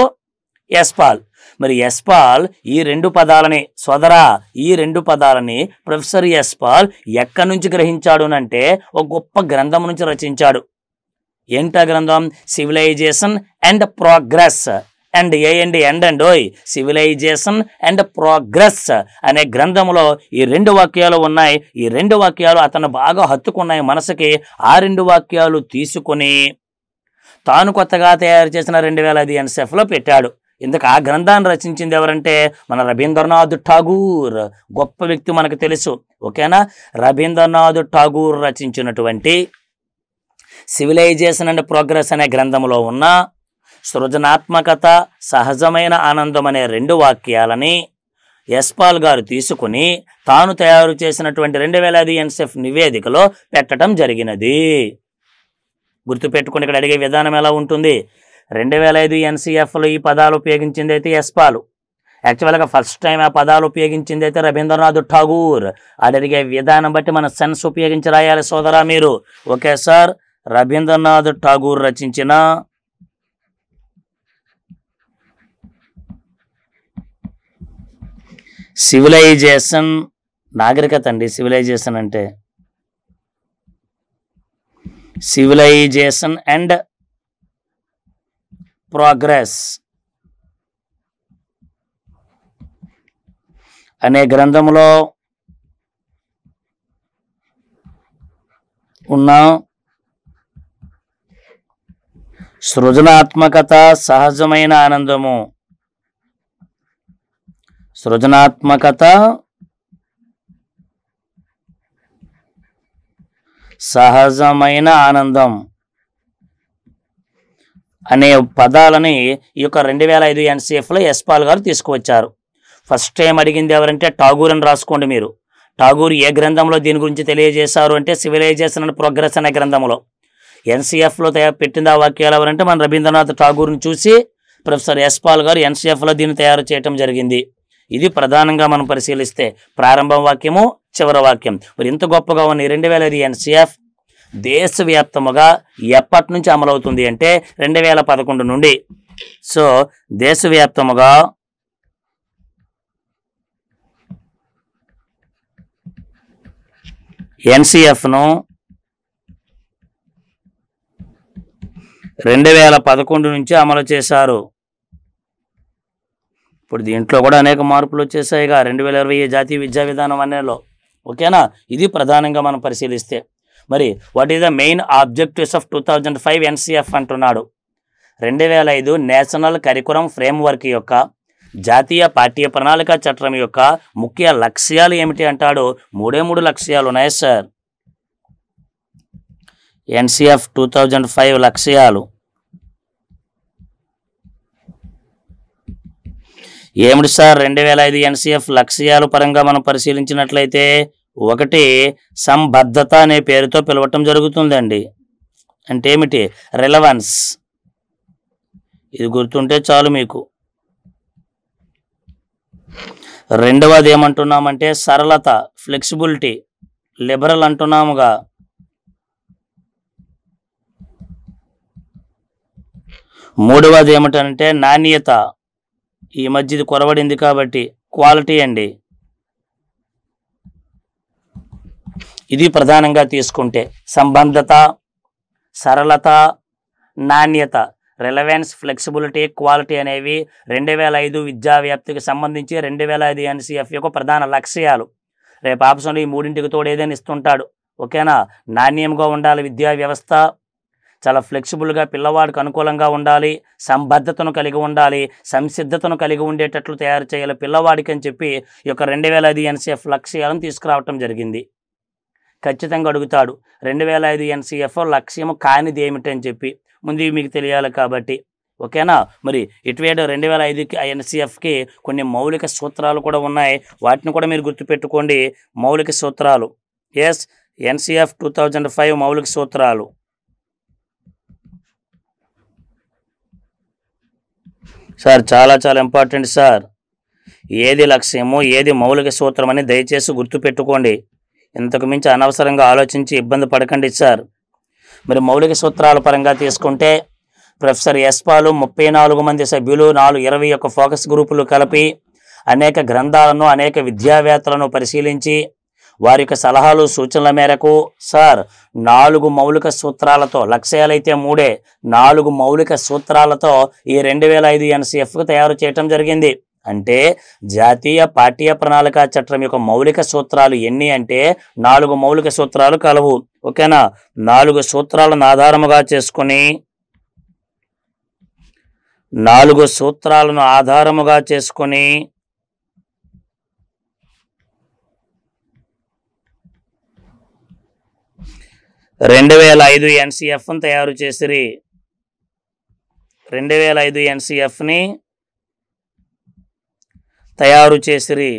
ఎస్పాల్ మరి ఎస్పాల్ ఈ రెండు పదాలని సోదరా ఈ రెండు పదాలని ప్రొఫెసర్ ఎస్పాల్ ఎక్కడి నుంచి గ్రహించాడు అంటే ఒక గొప్ప గ్రంథం నుంచి రచించాడు ఏంట గ్రంథం civilization and progress and a and end and ఓయ్ సివిలైజేషన్ అండ్ ప్రోగ్రెస్ అనే గ్రంథంలో ఈ రెండు వాక్యాలు ఉన్నాయి ఈ రెండు వాక్యాలు అతను బాగా హత్తుకున్నాయి మనసుకి ఆ రెండు వాక్యాలు తీసుకుని తాను కొత్తగా తయారు చేసిన రెండు వేల ఐదు ఎన్సెఫ్లో పెట్టాడు ఇందుకు ఆ గ్రంథాన్ని రచించింది ఎవరంటే మన రవీంద్రనాథ్ ఠాగూర్ గొప్ప వ్యక్తి మనకు తెలుసు ఓకేనా రవీంద్రనాథ్ ఠాగూర్ రచించినటువంటి సివిలైజేషన్ అండ్ ప్రోగ్రెస్ అనే గ్రంథంలో ఉన్న సృజనాత్మకత సహజమైన ఆనందం అనే రెండు వాక్యాలని యస్పాల్ గారు తీసుకుని తాను తయారు చేసినటువంటి రెండు వేల ఐదు ఎన్సెఫ్ నివేదికలో పెట్టడం జరిగినది గుర్తుపెట్టుకుని ఇక్కడ అడిగే విధానం ఎలా ఉంటుంది రెండు వేల ఐదు ఎన్సీఎఫ్లో ఈ పదాలు ఉపయోగించింది అయితే యస్పాలు యాక్చువల్గా ఫస్ట్ టైం ఆ పదాలు ఉపయోగించింది అయితే రవీంద్రనాథ్ ఠాగూర్ అది అడిగే విధానం బట్టి మన సెన్స్ ఉపయోగించి రాయాలి సోదరా మీరు ఓకే సార్ రవీంద్రనాథ్ ఠాగూర్ రచించిన సివిలైజేషన్ నాగరికత అండి సివిలైజేషన్ అంటే సివిలైజేషన్ అండ్ ప్రోగ్రెస్ అనే గ్రంథంలో ఉన్న సృజనాత్మకత సహజమైన ఆనందము సృజనాత్మకత సహజమైన ఆనందం అనే పదాలని ఈ యొక్క రెండు వేల ఐదు ఎన్సీఎఫ్లో ఎస్పాల్ గారు తీసుకువచ్చారు ఫస్ట్ టైం అడిగింది ఎవరంటే ఠాగూర్ అని రాసుకోండి మీరు ఠాగూర్ ఏ గ్రంథంలో దీని గురించి తెలియజేశారు అంటే సివిలైజేషన్ అండ్ ప్రోగ్రెస్ అనే గ్రంథంలో ఎన్సీఎఫ్లో తయారు పెట్టింది ఆ వాక్యాలు ఎవరంటే మన రవీంద్రనాథ్ ఠాగూర్ని చూసి ప్రొఫెసర్ ఎస్పాల్ గారు ఎన్సీఎఫ్లో దీన్ని తయారు చేయడం జరిగింది ఇది ప్రధానంగా మనం పరిశీలిస్తే ప్రారంభ వాక్యము చివరి వాక్యం మరి ఇంత గొప్పగా ఉన్న రెండు వేల ఐదు ఎన్సీఎఫ్ దేశవ్యాప్తముగా ఎప్పటి నుంచి అమలవుతుంది అంటే రెండు వేల పదకొండు నుండి సో దేశవ్యాప్తముగా ఎన్సీఎఫ్ను రెండు వేల పదకొండు నుంచి అమలు చేశారు ఇప్పుడు దీంట్లో కూడా అనేక మార్పులు వచ్చేసాయిగా రెండు వేల ఇరవై జాతీయ విద్యా విధానం అనేలో ఓకేనా ఇది ప్రధానంగా మనం పరిశీలిస్తే మరి what is the main objectives of two thousand five NCF అంటున్నాడు రెండు వేల ఐదు నేషనల్ ఫ్రేమ్ ఫ్రేమ్వర్క్ యొక్క జాతీయ పార్టీ ప్రణాళిక చట్టం యొక్క ముఖ్య లక్ష్యాలు ఏమిటి అంటాడు మూడే మూడు లక్ష్యాలు ఉన్నాయి sir NCF two thousand five లక్ష్యాలు ఏమిటి సార్ రెండు వేల ఐదు ఎన్సీఎఫ్ లక్ష్యాల పరంగా మనం పరిశీలించినట్లయితే ఒకటి సంబద్ధత అనే పేరుతో పిలవటం జరుగుతుందండి అంటే ఏమిటి రిలవన్స్ ఇది గుర్తుంటే చాలు మీకు రెండవది ఏమంటున్నామంటే సరళత ఫ్లెక్సిబిలిటీ లిబరల్ అంటున్నాముగా మూడవది ఏమిటంటే నాణ్యత ఈ మధ్య ఇది కొరవడింది కాబట్టి క్వాలిటీ అండి ఇది ప్రధానంగా తీసుకుంటే సంబంధత సరళత నాణ్యత రిలవెన్స్ ఫ్లెక్సిబిలిటీ క్వాలిటీ అనేవి రెండు వేల ఐదు విద్యా వ్యాప్తికి సంబంధించి రెండు వేల ఐదు ఎన్సీఎఫ్ యొక్క ప్రధాన లక్ష్యాలు రేపు ఆప్షన్ ఈ మూడింటికి తోడు ఏదైనా ఇస్తుంటాడు ఓకేనా నాణ్యంగా ఉండాలి విద్యా వ్యవస్థ చాలా ఫ్లెక్సిబుల్గా పిల్లవాడికి అనుకూలంగా ఉండాలి సంబద్ధతను కలిగి ఉండాలి సంసిద్ధతను కలిగి ఉండేటట్లు తయారు చేయాలి పిల్లవాడికి అని చెప్పి ఈ యొక్క రెండు వేల ఐదు ఎన్సీఎఫ్ లక్ష్యాలను తీసుకురావటం జరిగింది ఖచ్చితంగా అడుగుతాడు రెండు వేల ఐదు ఎన్సీఎఫ్ లక్ష్యం కానిది ఏమిటని చెప్పి ముందు మీకు తెలియాలి కాబట్టి ఓకేనా మరి ఇటువేడు రెండు వేల ఐదుకి ఎన్సీఎఫ్కి కొన్ని మౌలిక సూత్రాలు కూడా ఉన్నాయి వాటిని కూడా మీరు గుర్తుపెట్టుకోండి మౌలిక సూత్రాలు yes NCF two thousand five మౌలిక సూత్రాలు సార్ చాలా చాలా ఇంపార్టెంట్ సార్ ఏది లక్ష్యము ఏది మౌలిక సూత్రం అని దయచేసి గుర్తుపెట్టుకోండి ఇంతకు మించి అనవసరంగా ఆలోచించి ఇబ్బంది పడకండి సార్ మరి మౌలిక సూత్రాల పరంగా తీసుకుంటే ప్రొఫెసర్ ఎస్పాలు ముప్పై నాలుగు మంది సభ్యులు నాలుగు ఇరవై యొక్క ఫోకస్ గ్రూపులు కలిపి అనేక గ్రంథాలను అనేక విద్యావేత్తలను పరిశీలించి వారి యొక్క సలహాలు సూచనల మేరకు సార్ నాలుగు మౌలిక సూత్రాలతో లక్ష్యాలైతే మూడే నాలుగు మౌలిక సూత్రాలతో ఈ రెండు వేల ఐదు ఎన్సీఎఫ్కు తయారు చేయటం జరిగింది అంటే జాతీయ పాఠ్య ప్రణాళిక చట్టం యొక్క మౌలిక సూత్రాలు ఎన్ని అంటే నాలుగు మౌలిక సూత్రాలు కలవు ఓకేనా నాలుగు సూత్రాలను ఆధారముగా చేసుకుని నాలుగు సూత్రాలను ఆధారముగా చేసుకొని రెండు వేల ఐదు ఎన్సిఎఫ్ని తయారు చేసిరి రెండు వేల ఐదు ఎన్సిఎఫ్ని తయారు చేసిరి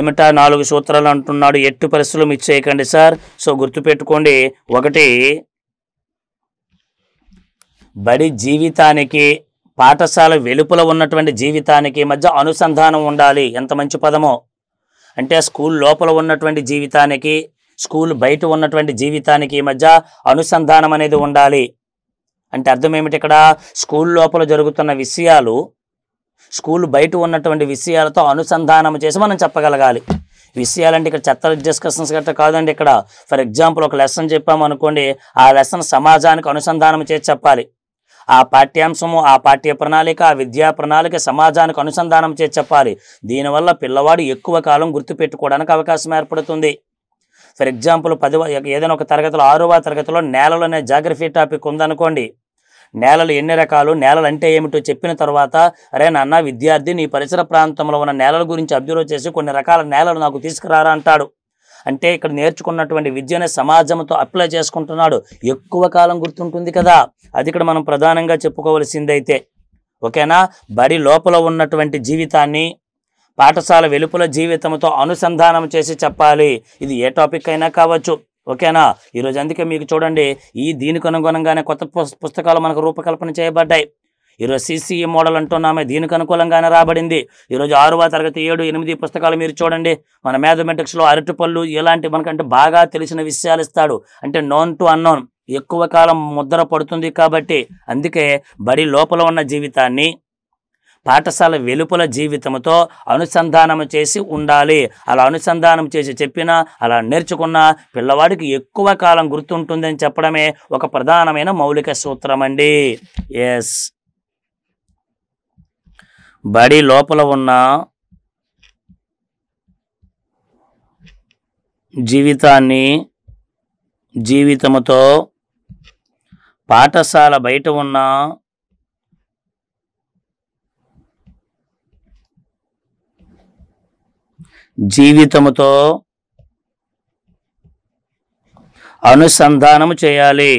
ఏమిటా నాలుగు సూత్రాలు అంటున్నాడు ఎట్టు పరిస్థితులు మిస్ చేయకండి సార్ సో గుర్తుపెట్టుకోండి ఒకటి బడి జీవితానికి పాఠశాల వెలుపల ఉన్నటువంటి జీవితానికి మధ్య అనుసంధానం ఉండాలి ఎంత మంచి పదమో అంటే స్కూల్ లోపల ఉన్నటువంటి జీవితానికి స్కూల్ బయట ఉన్నటువంటి జీవితానికి మధ్య అనుసంధానం అనేది ఉండాలి అంటే అర్థం ఏమిటి ఇక్కడ స్కూల్ లోపల జరుగుతున్న విషయాలు స్కూల్ బయట ఉన్నటువంటి విషయాలతో అనుసంధానం చేసి మనం చెప్పగలగాలి విషయాలంటే ఇక్కడ చెత్త డిస్కషన్స్ గట్రా కాదండి ఇక్కడ ఫర్ ఎగ్జాంపుల్ ఒక లెసన్ చెప్పాము అనుకోండి ఆ లెసన్ సమాజానికి అనుసంధానం చేసి చెప్పాలి ఆ పాఠ్యాంశము ఆ పాఠ్య ప్రణాళిక ఆ విద్యా ప్రణాళిక సమాజానికి అనుసంధానం చేసి చెప్పాలి దీనివల్ల పిల్లవాడు ఎక్కువ కాలం గుర్తుపెట్టుకోవడానికి అవకాశం ఏర్పడుతుంది ఫర్ ఎగ్జాంపుల్ పది ఏదైనా ఒక తరగతిలో ఆరవ తరగతిలో నేలలు అనే జాగ్రఫీ టాపిక్ ఉందనుకోండి నేలలు ఎన్ని రకాలు నేలలు అంటే ఏమిటో చెప్పిన తర్వాత అరే నాన్న విద్యార్థి నీ పరిసర ప్రాంతంలో ఉన్న నేలల గురించి అబ్జర్వ్ చేసి కొన్ని రకాల నేలలు నాకు తీసుకురారా అంటాడు అంటే ఇక్కడ నేర్చుకున్నటువంటి విద్యనే సమాజంతో అప్లై చేసుకుంటున్నాడు ఎక్కువ కాలం గుర్తుంటుంది కదా అది ఇక్కడ మనం ప్రధానంగా చెప్పుకోవలసిందైతే ఓకేనా బరి లోపల ఉన్నటువంటి జీవితాన్ని పాఠశాల వెలుపల జీవితంతో అనుసంధానం చేసి చెప్పాలి ఇది ఏ టాపిక్ అయినా కావచ్చు ఓకేనా ఈరోజు అందుకే మీకు చూడండి ఈ దీనికి అనుగుణంగానే కొత్త పుస్తకాలు మనకు రూపకల్పన చేయబడ్డాయి ఈరోజు సిసిఈ మోడల్ అంటున్నామే దీనికి అనుకూలంగానే రాబడింది ఈరోజు ఆరవ తరగతి ఏడు ఎనిమిది పుస్తకాలు మీరు చూడండి మన మ్యాథమెటిక్స్లో అరటిపళ్ళు ఇలాంటి మనకంటే బాగా తెలిసిన విషయాలు ఇస్తాడు అంటే నోన్ టు అన్నోన్ ఎక్కువ కాలం ముద్ర పడుతుంది కాబట్టి అందుకే బడి లోపల ఉన్న జీవితాన్ని పాఠశాల వెలుపల జీవితంతో అనుసంధానం చేసి ఉండాలి అలా అనుసంధానం చేసి చెప్పినా అలా నేర్చుకున్నా పిల్లవాడికి ఎక్కువ కాలం గుర్తుంటుందని చెప్పడమే ఒక ప్రధానమైన మౌలిక సూత్రం అండి ఎస్ బడి లోపల ఉన్న జీవితాన్ని జీవితముతో పాఠశాల బయట ఉన్న జీవితముతో అనుసంధానము చేయాలి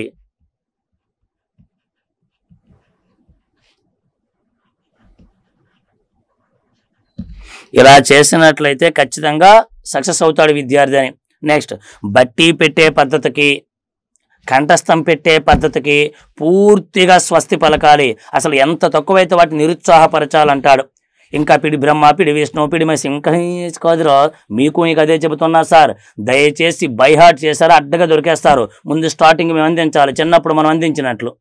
ఇలా చేసినట్లయితే ఖచ్చితంగా సక్సెస్ అవుతాడు విద్యార్థి అని నెక్స్ట్ బట్టి పెట్టే పద్ధతికి కంఠస్థం పెట్టే పద్ధతికి పూర్తిగా స్వస్తి పలకాలి అసలు ఎంత తక్కువైతే వాటిని నిరుత్సాహపరచాలంటాడు ఇంకా పిడి బ్రహ్మ పిడి విష్ణు పిడి మహిళ ఇంకా కాదురా మీకు ఇంక అదే చెబుతున్నా సార్ దయచేసి బైహార్ట్ చేశారు అడ్డగా దొరికేస్తారు ముందు స్టార్టింగ్ మేము అందించాలి చిన్నప్పుడు మనం అందించినట్లు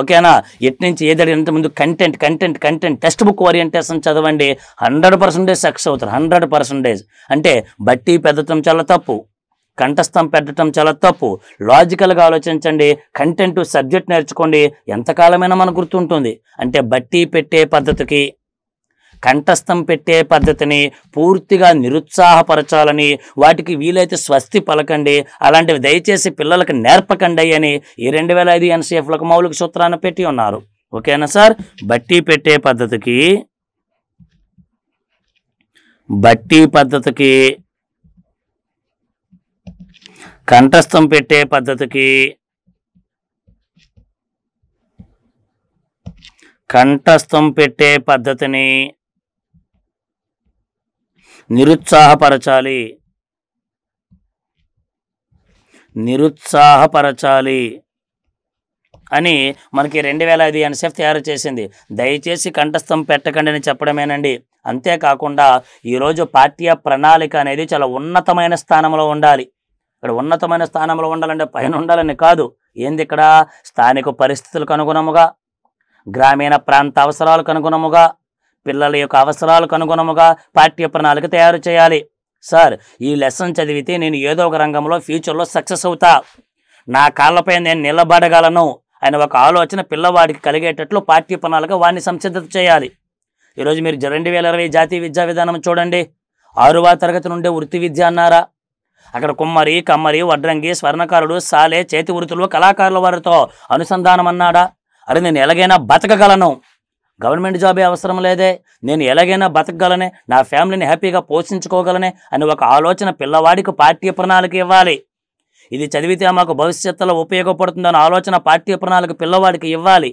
ఓకేనా ఎట్నుంచి ఏది అడిగినంత ముందు content content content text book orientation చదవండి హండ్రెడ్ పర్సంటేజ్ సక్సెస్ అవుతారు హండ్రెడ్ పర్సెంటేజ్ అంటే బట్టి పెద్దతం చాలా తప్పు కంఠస్థం పెట్టడం చాలా తప్పు లాజికల్గా ఆలోచించండి కంటెంట్ సబ్జెక్ట్ నేర్చుకోండి ఎంతకాలమైనా మనకు గుర్తుంటుంది అంటే బట్టి పెట్టే పద్ధతికి కంఠస్థం పెట్టే పద్ధతిని పూర్తిగా నిరుత్సాహపరచాలని వాటికి వీలైతే స్వస్తి పలకండి అలాంటివి దయచేసి పిల్లలకు నేర్పకండి అని ఈ రెండు వేల ఐదు ఎన్సీఎఫ్లకు మౌలిక సూత్రాన్ని పెట్టి ఉన్నారు ఓకేనా సార్ బట్టి పెట్టే పద్ధతికి బట్టి పద్ధతికి కంఠస్థం పెట్టే పద్ధతికి కంఠస్థం పెట్టే పద్ధతిని నిరుత్సాహపరచాలి నిరుత్సాహపరచాలి అని మనకి రెండు వేల ఐదు ఎన్సెఫ్ తయారు చేసింది దయచేసి కంఠస్థం పెట్టకండి అని చెప్పడమేనండి అంతేకాకుండా ఈరోజు పార్టీ ప్రణాళిక అనేది చాలా ఉన్నతమైన స్థానంలో ఉండాలి ఇక్కడ ఉన్నతమైన స్థానంలో ఉండాలంటే పైన ఉండాలని కాదు ఏంది ఇక్కడ స్థానిక పరిస్థితులకు అనుగుణముగా గ్రామీణ ప్రాంత అవసరాలకు అనుగుణముగా పిల్లల యొక్క అవసరాలకు అనుగుణముగా పాఠ్య ప్రణాళిక తయారు చేయాలి సార్ ఈ లెసన్ చదివితే నేను ఏదో ఒక రంగంలో ఫ్యూచర్లో సక్సెస్ అవుతా నా కాళ్ళపై నేను నిలబడగలను అనే ఒక ఆలోచన పిల్లవాడికి కలిగేటట్లు పాఠ్య ప్రణాళిక వారిని సంసిద్ధత చేయాలి ఈరోజు మీరు రెండు వేల ఇరవై జాతీయ విద్యా విధానం చూడండి ఆరువ తరగతి నుండే వృత్తి విద్య అన్నారా అక్కడ కుమ్మరి కమ్మరి వడ్రంగి స్వర్ణకారుడు సాలే చేతి వృత్తులు కళాకారుల వారితో అనుసంధానం అన్నాడా అరే నేను ఎలాగైనా బతకగలను గవర్నమెంట్ జాబే అవసరం లేదే నేను ఎలాగైనా బతకగలనే నా ఫ్యామిలీని హ్యాపీగా పోషించుకోగలనే అని ఒక ఆలోచన పిల్లవాడికి పాఠ్య ప్రణాళిక ఇవ్వాలి ఇది చదివితే మాకు భవిష్యత్తులో ఉపయోగపడుతుందన్న ఆలోచన పాఠ్య ప్రణాళిక పిల్లవాడికి ఇవ్వాలి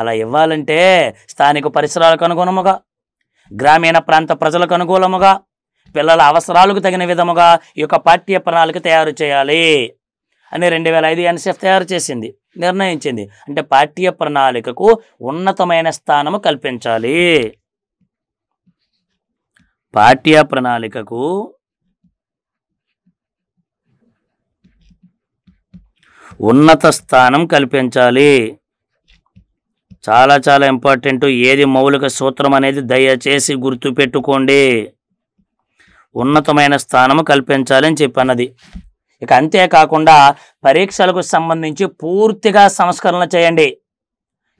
అలా ఇవ్వాలంటే స్థానిక పరిసరాలకు అనుగుణముగా గ్రామీణ ప్రాంత ప్రజలకు అనుకూలముగా పిల్లల అవసరాలకు తగిన విధముగా ఈ యొక్క పాఠ్య ప్రణాళిక తయారు చేయాలి అని రెండు వేల ఐదు ఎన్సీఎఫ్ తయారు చేసింది నిర్ణయించింది అంటే పాఠ్య ప్రణాళికకు ఉన్నతమైన స్థానము కల్పించాలి పాఠ్య ప్రణాళికకు ఉన్నత స్థానం కల్పించాలి చాలా చాలా ఇంపార్టెంట్ ఏది మౌలిక సూత్రం అనేది దయచేసి గుర్తుపెట్టుకోండి ఉన్నతమైన స్థానము అని చెప్పన్నది ఇక అంతేకాకుండా పరీక్షలకు సంబంధించి పూర్తిగా సంస్కరణ చేయండి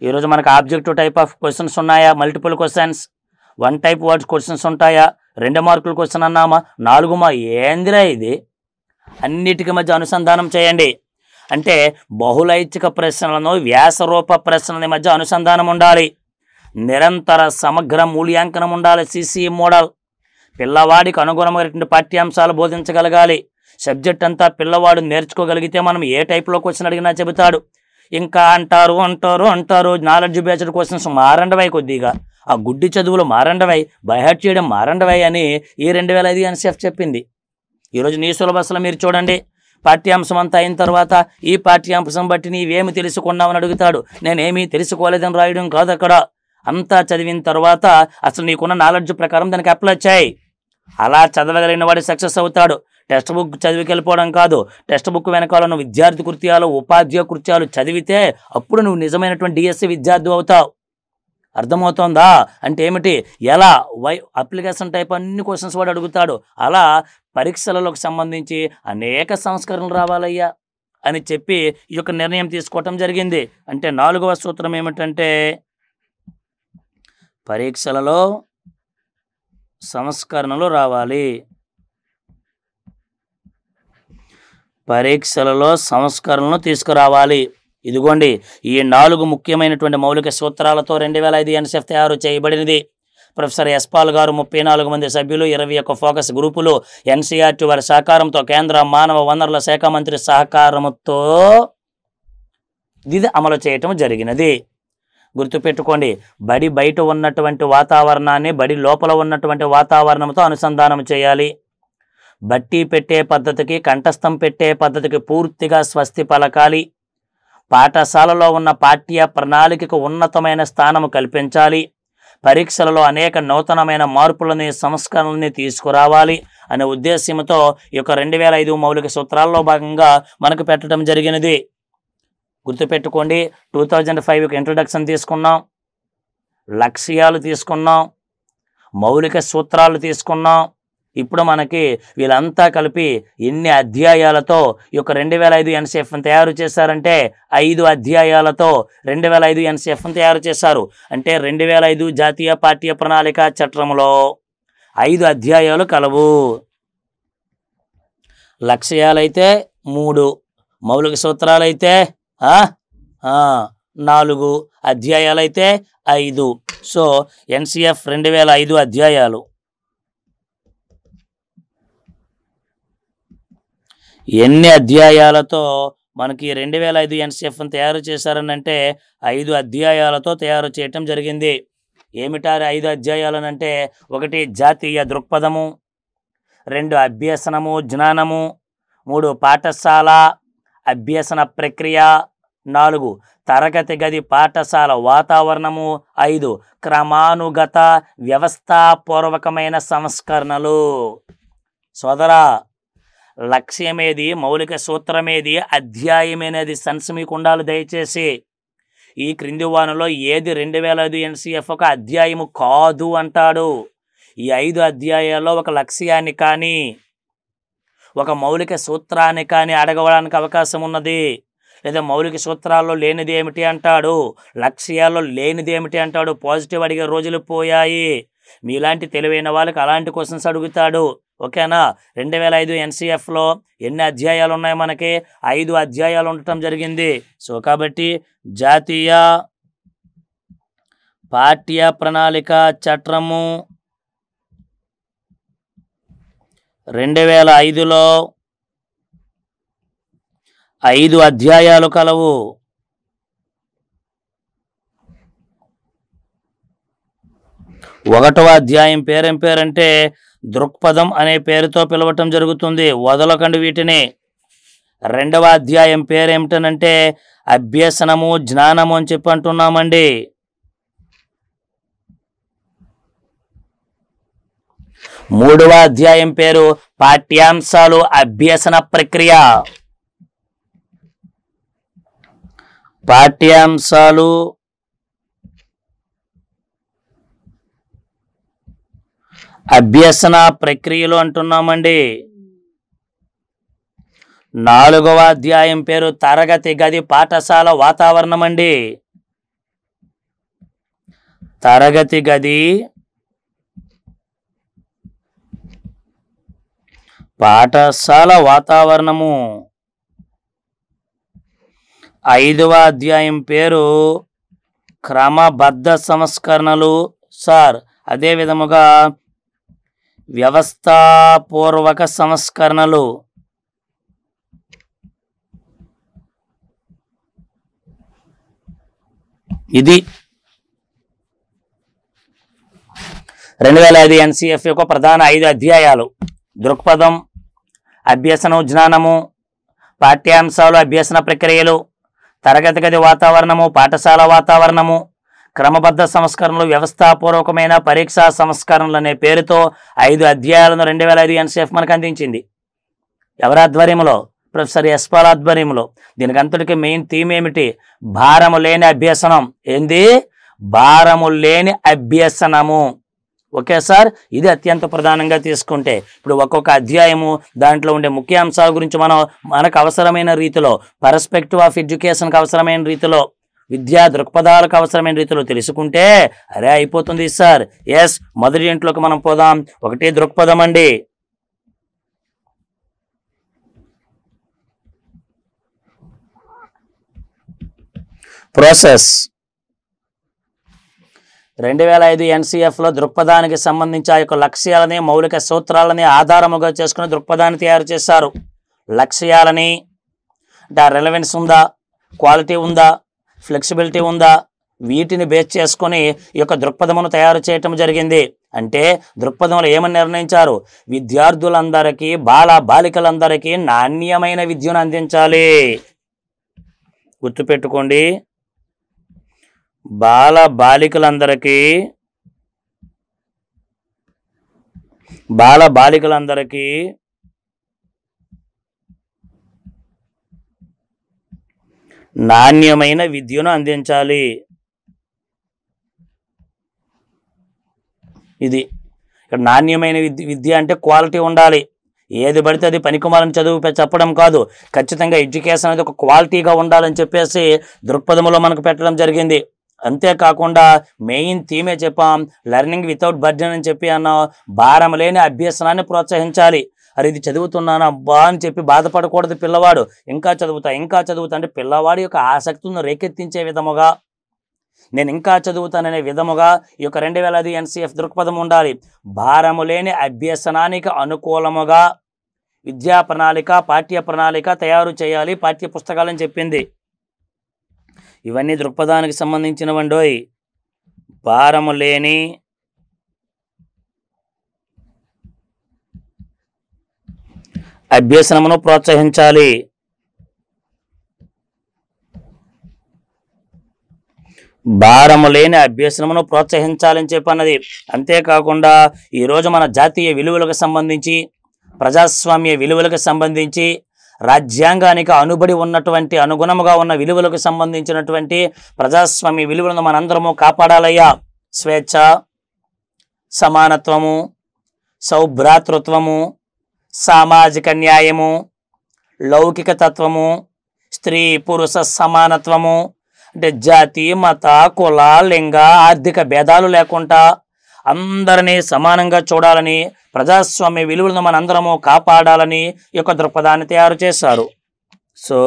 ఈరోజు మనకు ఆబ్జెక్టివ్ టైప్ ఆఫ్ క్వశ్చన్స్ ఉన్నాయా multiple questions one type words questions ఉంటాయా రెండు మార్కులు క్వశ్చన్ అన్నామా నాలుగుమా ఏందిరా ఇది అన్నిటికీ మధ్య అనుసంధానం చేయండి అంటే బహుళైచ్ఛిక ప్రశ్నలను వ్యాసరూప ప్రశ్నల మధ్య అనుసంధానం ఉండాలి నిరంతర సమగ్ర మూల్యాంకనం ఉండాలి సిసిఈ మోడల్ పిల్లవాడికి అనుగుణమైనటువంటి పాఠ్యాంశాలు బోధించగలగాలి సబ్జెక్ట్ అంతా పిల్లవాడు నేర్చుకోగలిగితే మనం ఏ టైప్లో క్వశ్చన్ అడిగినా చెబుతాడు ఇంకా అంటారు అంటారు అంటారు నాలెడ్జ్ బేస్డ్ క్వశ్చన్స్ మారండవై కొద్దిగా ఆ గుడ్డి చదువులు మారండవై బైహార్ట్ చేయడం మారండవై అని ఈ రెండు వేల ఐదు ఎన్సీఎఫ్ చెప్పింది ఈరోజు నీ సులభస్లో మీరు చూడండి పాఠ్యాంశం అంతా అయిన తర్వాత ఈ పాఠ్యాంశం బట్టి నీవేమి తెలుసుకున్నావని అడుగుతాడు నేనేమీ తెలుసుకోలేదని రాయడం కాదు అక్కడ అంతా చదివిన తర్వాత అసలు నీకున్న నాలెడ్జ్ ప్రకారం దానికి అప్లై చేయి అలా చదవగలిగిన వాడు సక్సెస్ అవుతాడు టెక్స్ట్ బుక్ చదివికి వెళ్ళిపోవడం కాదు టెక్స్ట్ బుక్ వెనకాల ఉన్న విద్యార్థి కృత్యాలు ఉపాధ్యాయ కృత్యాలు చదివితే అప్పుడు నువ్వు నిజమైనటువంటి డిఎస్సి e విద్యార్థి అవుతావు అర్థమవుతోందా అంటే ఏమిటి ఎలా వై అప్లికేషన్ టైప్ అన్ని క్వశ్చన్స్ వాడు అడుగుతాడు అలా పరీక్షలలోకి సంబంధించి అనేక సంస్కరణలు రావాలయ్యా అని చెప్పి ఈ యొక్క నిర్ణయం తీసుకోవటం జరిగింది అంటే నాలుగవ సూత్రం ఏమిటంటే పరీక్షలలో సంస్కరణలు రావాలి పరీక్షలలో సంస్కరణలు తీసుకురావాలి ఇదిగోండి ఈ నాలుగు ముఖ్యమైనటువంటి మౌలిక సూత్రాలతో రెండు వేల ఐదు ఎన్సెఫ్ తయారు చేయబడినది ప్రొఫెసర్ ఎస్పాల్ గారు ముప్పై నాలుగు మంది సభ్యులు ఇరవై ఒక్క ఫోకస్ గ్రూపులు ఎన్సీఆర్టీ వారి సహకారంతో కేంద్ర మానవ వనరుల శాఖ మంత్రి సహకారంతో ఇది అమలు చేయటం జరిగినది గుర్తుపెట్టుకోండి బడి బయట ఉన్నటువంటి వాతావరణాన్ని బడి లోపల ఉన్నటువంటి వాతావరణంతో అనుసంధానం చేయాలి బట్టి పెట్టే పద్ధతికి కంఠస్థం పెట్టే పద్ధతికి పూర్తిగా స్వస్తి పలకాలి పాఠశాలలో ఉన్న పాఠ్య ప్రణాళికకు ఉన్నతమైన స్థానము కల్పించాలి పరీక్షలలో అనేక నూతనమైన మార్పులని సంస్కరణల్ని తీసుకురావాలి అనే ఉద్దేశ్యంతో ఈ యొక్క రెండు వేల ఐదు మౌలిక సూత్రాల్లో భాగంగా మనకు పెట్టడం జరిగినది గుర్తుపెట్టుకోండి టూ థౌజండ్ ఫైవ్కి ఇంట్రడక్షన్ తీసుకున్నాం లక్ష్యాలు తీసుకున్నాం మౌలిక సూత్రాలు తీసుకున్నాం ఇప్పుడు మనకి వీళ్ళంతా కలిపి ఎన్ని అధ్యాయాలతో ఈ యొక్క రెండు వేల ఐదు ఎన్సీఎఫ్ని తయారు చేశారంటే ఐదు అధ్యాయాలతో రెండు వేల ఐదు ఎన్సీఎఫ్ని తయారు చేశారు అంటే రెండు వేల ఐదు జాతీయ పార్టీ ప్రణాళిక చట్టంలో ఐదు అధ్యాయాలు కలవు లక్ష్యాలైతే మూడు మౌలిక సూత్రాలైతే నాలుగు అధ్యాయాలైతే ఐదు సో ఎన్సీఎఫ్ రెండు వేల ఐదు అధ్యాయాలు ఎన్ని అధ్యాయాలతో మనకి రెండు వేల ఐదు ఎన్సిఎఫ్ని తయారు చేశారనంటే ఐదు అధ్యాయాలతో తయారు చేయటం జరిగింది ఏమిటారు ఐదు అధ్యాయాలనంటే ఒకటి జాతీయ దృక్పథము రెండు అభ్యసనము జ్ఞానము మూడు పాఠశాల అభ్యసన ప్రక్రియ నాలుగు తరగతి గది పాఠశాల వాతావరణము ఐదు క్రమానుగత వ్యవస్థాపూర్వకమైన సంస్కరణలు సోదరా లక్ష్యమేది మౌలిక సూత్రమేది అధ్యాయమేనది సన్స్ మీకు ఉండాలి దయచేసి ఈ క్రింది వానలో ఏది రెండు వేల ఐదు ఎన్సీఎఫ్ ఒక అధ్యాయము కాదు అంటాడు ఈ ఐదు అధ్యాయాల్లో ఒక లక్ష్యాన్ని కానీ ఒక మౌలిక సూత్రాన్ని కానీ అడగవడానికి అవకాశం ఉన్నది లేదా మౌలిక సూత్రాల్లో లేనిది ఏమిటి అంటాడు లక్ష్యాల్లో లేనిది ఏమిటి అంటాడు పాజిటివ్ అడిగే రోజులు పోయాయి మీలాంటి తెలివైన వాళ్ళకి అలాంటి క్వశ్చన్స్ అడుగుతాడు ఓకేనా రెండు వేల ఐదు ఎన్సీఎఫ్లో ఎన్ని అధ్యాయాలు ఉన్నాయి మనకి ఐదు అధ్యాయాలు ఉండటం జరిగింది సో కాబట్టి జాతీయ పాఠ్య ప్రణాళిక చట్రము రెండు వేల ఐదులో ఐదు అధ్యాయాలు కలవు ఒకటవ అధ్యాయం పేరేం పేరంటే దృక్పథం అనే పేరుతో పిలవటం జరుగుతుంది వదలకండి వీటిని రెండవ అధ్యాయం పేరు ఏమిటనంటే అభ్యసనము జ్ఞానము అని చెప్పి అంటున్నామండి మూడవ అధ్యాయం పేరు పాఠ్యాంశాలు అభ్యసన ప్రక్రియ పాఠ్యాంశాలు అభ్యసన ప్రక్రియలు అంటున్నామండి నాలుగవ అధ్యాయం పేరు తరగతి గది పాఠశాల వాతావరణం అండి తరగతి గది పాఠశాల వాతావరణము ఐదవ అధ్యాయం పేరు క్రమబద్ధ సంస్కరణలు సార్ అదే విధముగా వ్యవస్థాపూర్వక సంస్కరణలు ఇది రెండు వేల ఐదు ఎన్సిఎఫ్ యొక్క ప్రధాన ఐదు అధ్యాయాలు దృక్పథం అభ్యసన జ్ఞానము పాఠ్యాంశాలు అభ్యసన ప్రక్రియలు తరగతి గది వాతావరణము పాఠశాల వాతావరణము క్రమబద్ధ సంస్కరణలు వ్యవస్థాపూర్వకమైన పరీక్షా సంస్కరణలు అనే పేరుతో ఐదు అధ్యాయాలను రెండు వేల ఐదు ఎన్సీఎఫ్ మనకు అందించింది ఎవరి ఆధ్వర్యంలో ప్రొఫెసర్ ఎస్పాల్ ఆధ్వర్యంలో దీనికంతటికి మెయిన్ థీమ్ ఏమిటి భారము లేని అభ్యసనం ఏంది భారము లేని అభ్యసనము ఓకే సార్ ఇది అత్యంత ప్రధానంగా తీసుకుంటే ఇప్పుడు ఒక్కొక్క అధ్యాయము దాంట్లో ఉండే ముఖ్య అంశాల గురించి మనం మనకు అవసరమైన రీతిలో పర్స్పెక్టివ్ ఆఫ్ ఎడ్యుకేషన్కి అవసరమైన రీతిలో విద్యా దృక్పథాలకు అవసరమైన రీతిలో తెలుసుకుంటే అరే అయిపోతుంది సార్ ఎస్ మొదటి ఇంట్లోకి మనం పోదాం ఒకటి దృక్పథం అండి ప్రాసెస్ రెండు వేల ఐదు ఎన్సిఎఫ్లో దృక్పథానికి సంబంధించి ఆ యొక్క లక్ష్యాలని మౌలిక సూత్రాలని ఆధారముగా చేసుకుని దృక్పథాన్ని తయారు చేశారు లక్ష్యాలని అంటే రెలవెన్స్ ఉందా క్వాలిటీ ఉందా ఫ్లెక్సిబిలిటీ ఉందా వీటిని బేస్ చేసుకొని ఈ యొక్క దృక్పథమును తయారు చేయటం జరిగింది అంటే దృక్పథంలో ఏమని నిర్ణయించారు విద్యార్థులందరికీ బాల బాలికలందరికీ నాణ్యమైన విద్యను అందించాలి గుర్తుపెట్టుకోండి బాల బాలికలందరికీ బాల బాలికలందరికీ నాణ్యమైన విద్యను అందించాలి ఇది ఇక్కడ నాణ్యమైన విద్య విద్య అంటే క్వాలిటీ ఉండాలి ఏది పడితే అది పనికిమాలని చదువు చెప్పడం కాదు ఖచ్చితంగా ఎడ్యుకేషన్ అనేది ఒక క్వాలిటీగా ఉండాలని చెప్పేసి దృక్పథంలో మనకు పెట్టడం జరిగింది అంతేకాకుండా మెయిన్ థీమే చెప్పాం లెర్నింగ్ వితౌట్ బర్జన్ అని చెప్పి అన్నాం భారం లేని అభ్యసనాన్ని ప్రోత్సహించాలి అరే ఇది చదువుతున్నాను అబ్బా అని చెప్పి బాధపడకూడదు పిల్లవాడు ఇంకా చదువుతా ఇంకా చదువుతా అంటే పిల్లవాడి యొక్క ఆసక్తులను రేకెత్తించే విధముగా నేను ఇంకా చదువుతాననే విధముగా ఈ యొక్క రెండు వేల ఐదు ఎన్సీఎఫ్ దృక్పథం ఉండాలి భారము లేని అభ్యసనానికి అనుకూలముగా విద్యా ప్రణాళిక పాఠ్య ప్రణాళిక తయారు చేయాలి పాఠ్య పుస్తకాలని చెప్పింది ఇవన్నీ దృక్పథానికి సంబంధించినవండోయ్ భారము లేని అభ్యసనమును ప్రోత్సహించాలి భారము లేని అభ్యసనమును ప్రోత్సహించాలని చెప్పన్నది అంతేకాకుండా ఈరోజు మన జాతీయ విలువలకు సంబంధించి ప్రజాస్వామ్య విలువలకు సంబంధించి రాజ్యాంగానికి అనుబడి ఉన్నటువంటి అనుగుణముగా ఉన్న విలువలకు సంబంధించినటువంటి ప్రజాస్వామ్య విలువలను మనందరము కాపాడాలయ్యా స్వేచ్ఛ సమానత్వము సౌభ్రాతృత్వము సామాజిక న్యాయము లౌకిక తత్వము స్త్రీ పురుష సమానత్వము అంటే జాతి మత కుల లింగ ఆర్థిక భేదాలు లేకుండా అందరినీ సమానంగా చూడాలని ప్రజాస్వామ్య విలువలను మనందరము కాపాడాలని ఈ యొక్క దృక్పథాన్ని తయారు చేశారు సో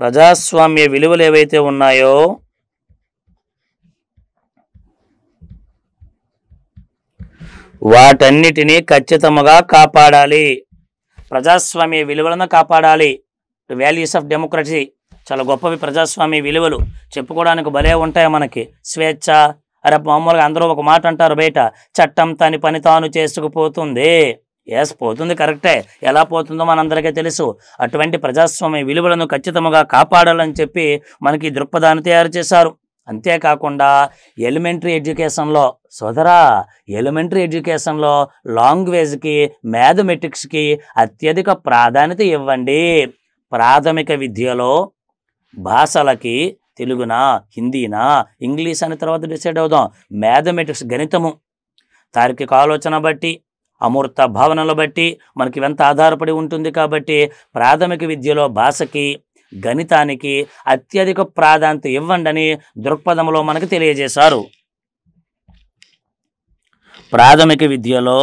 ప్రజాస్వామ్య విలువలు ఏవైతే ఉన్నాయో వాటన్నిటినీ ఖచ్చితంగా కాపాడాలి ప్రజాస్వామ్య విలువలను కాపాడాలి వాల్యూస్ ఆఫ్ డెమోక్రసీ చాలా గొప్పవి ప్రజాస్వామ్య విలువలు చెప్పుకోవడానికి భలే ఉంటాయి మనకి స్వేచ్ఛ అరే మామూలుగా అందరూ ఒక మాట అంటారు బయట చట్టం తని పని తాను చేసుకుపోతుంది ఎస్ పోతుంది కరెక్టే ఎలా పోతుందో మనందరికీ తెలుసు అటువంటి ప్రజాస్వామ్య విలువలను ఖచ్చితంగా కాపాడాలని చెప్పి మనకి దృక్పథాన్ని తయారు చేశారు అంతేకాకుండా ఎలిమెంటరీ ఎడ్యుకేషన్లో సోదరా ఎలిమెంటరీ ఎడ్యుకేషన్లో లాంగ్వేజ్కి మ్యాథమెటిక్స్కి అత్యధిక ప్రాధాన్యత ఇవ్వండి ప్రాథమిక విద్యలో భాషలకి తెలుగునా హిందీనా ఇంగ్లీష్ అనే తర్వాత డిసైడ్ అవుదాం మ్యాథమెటిక్స్ గణితము తార్కిక ఆలోచన బట్టి అమూర్త భావనలు బట్టి మనకి ఎంత ఆధారపడి ఉంటుంది కాబట్టి ప్రాథమిక విద్యలో భాషకి గణితానికి అత్యధిక ప్రాధాన్యత ఇవ్వండని దృక్పథంలో మనకు తెలియజేశారు ప్రాథమిక విద్యలో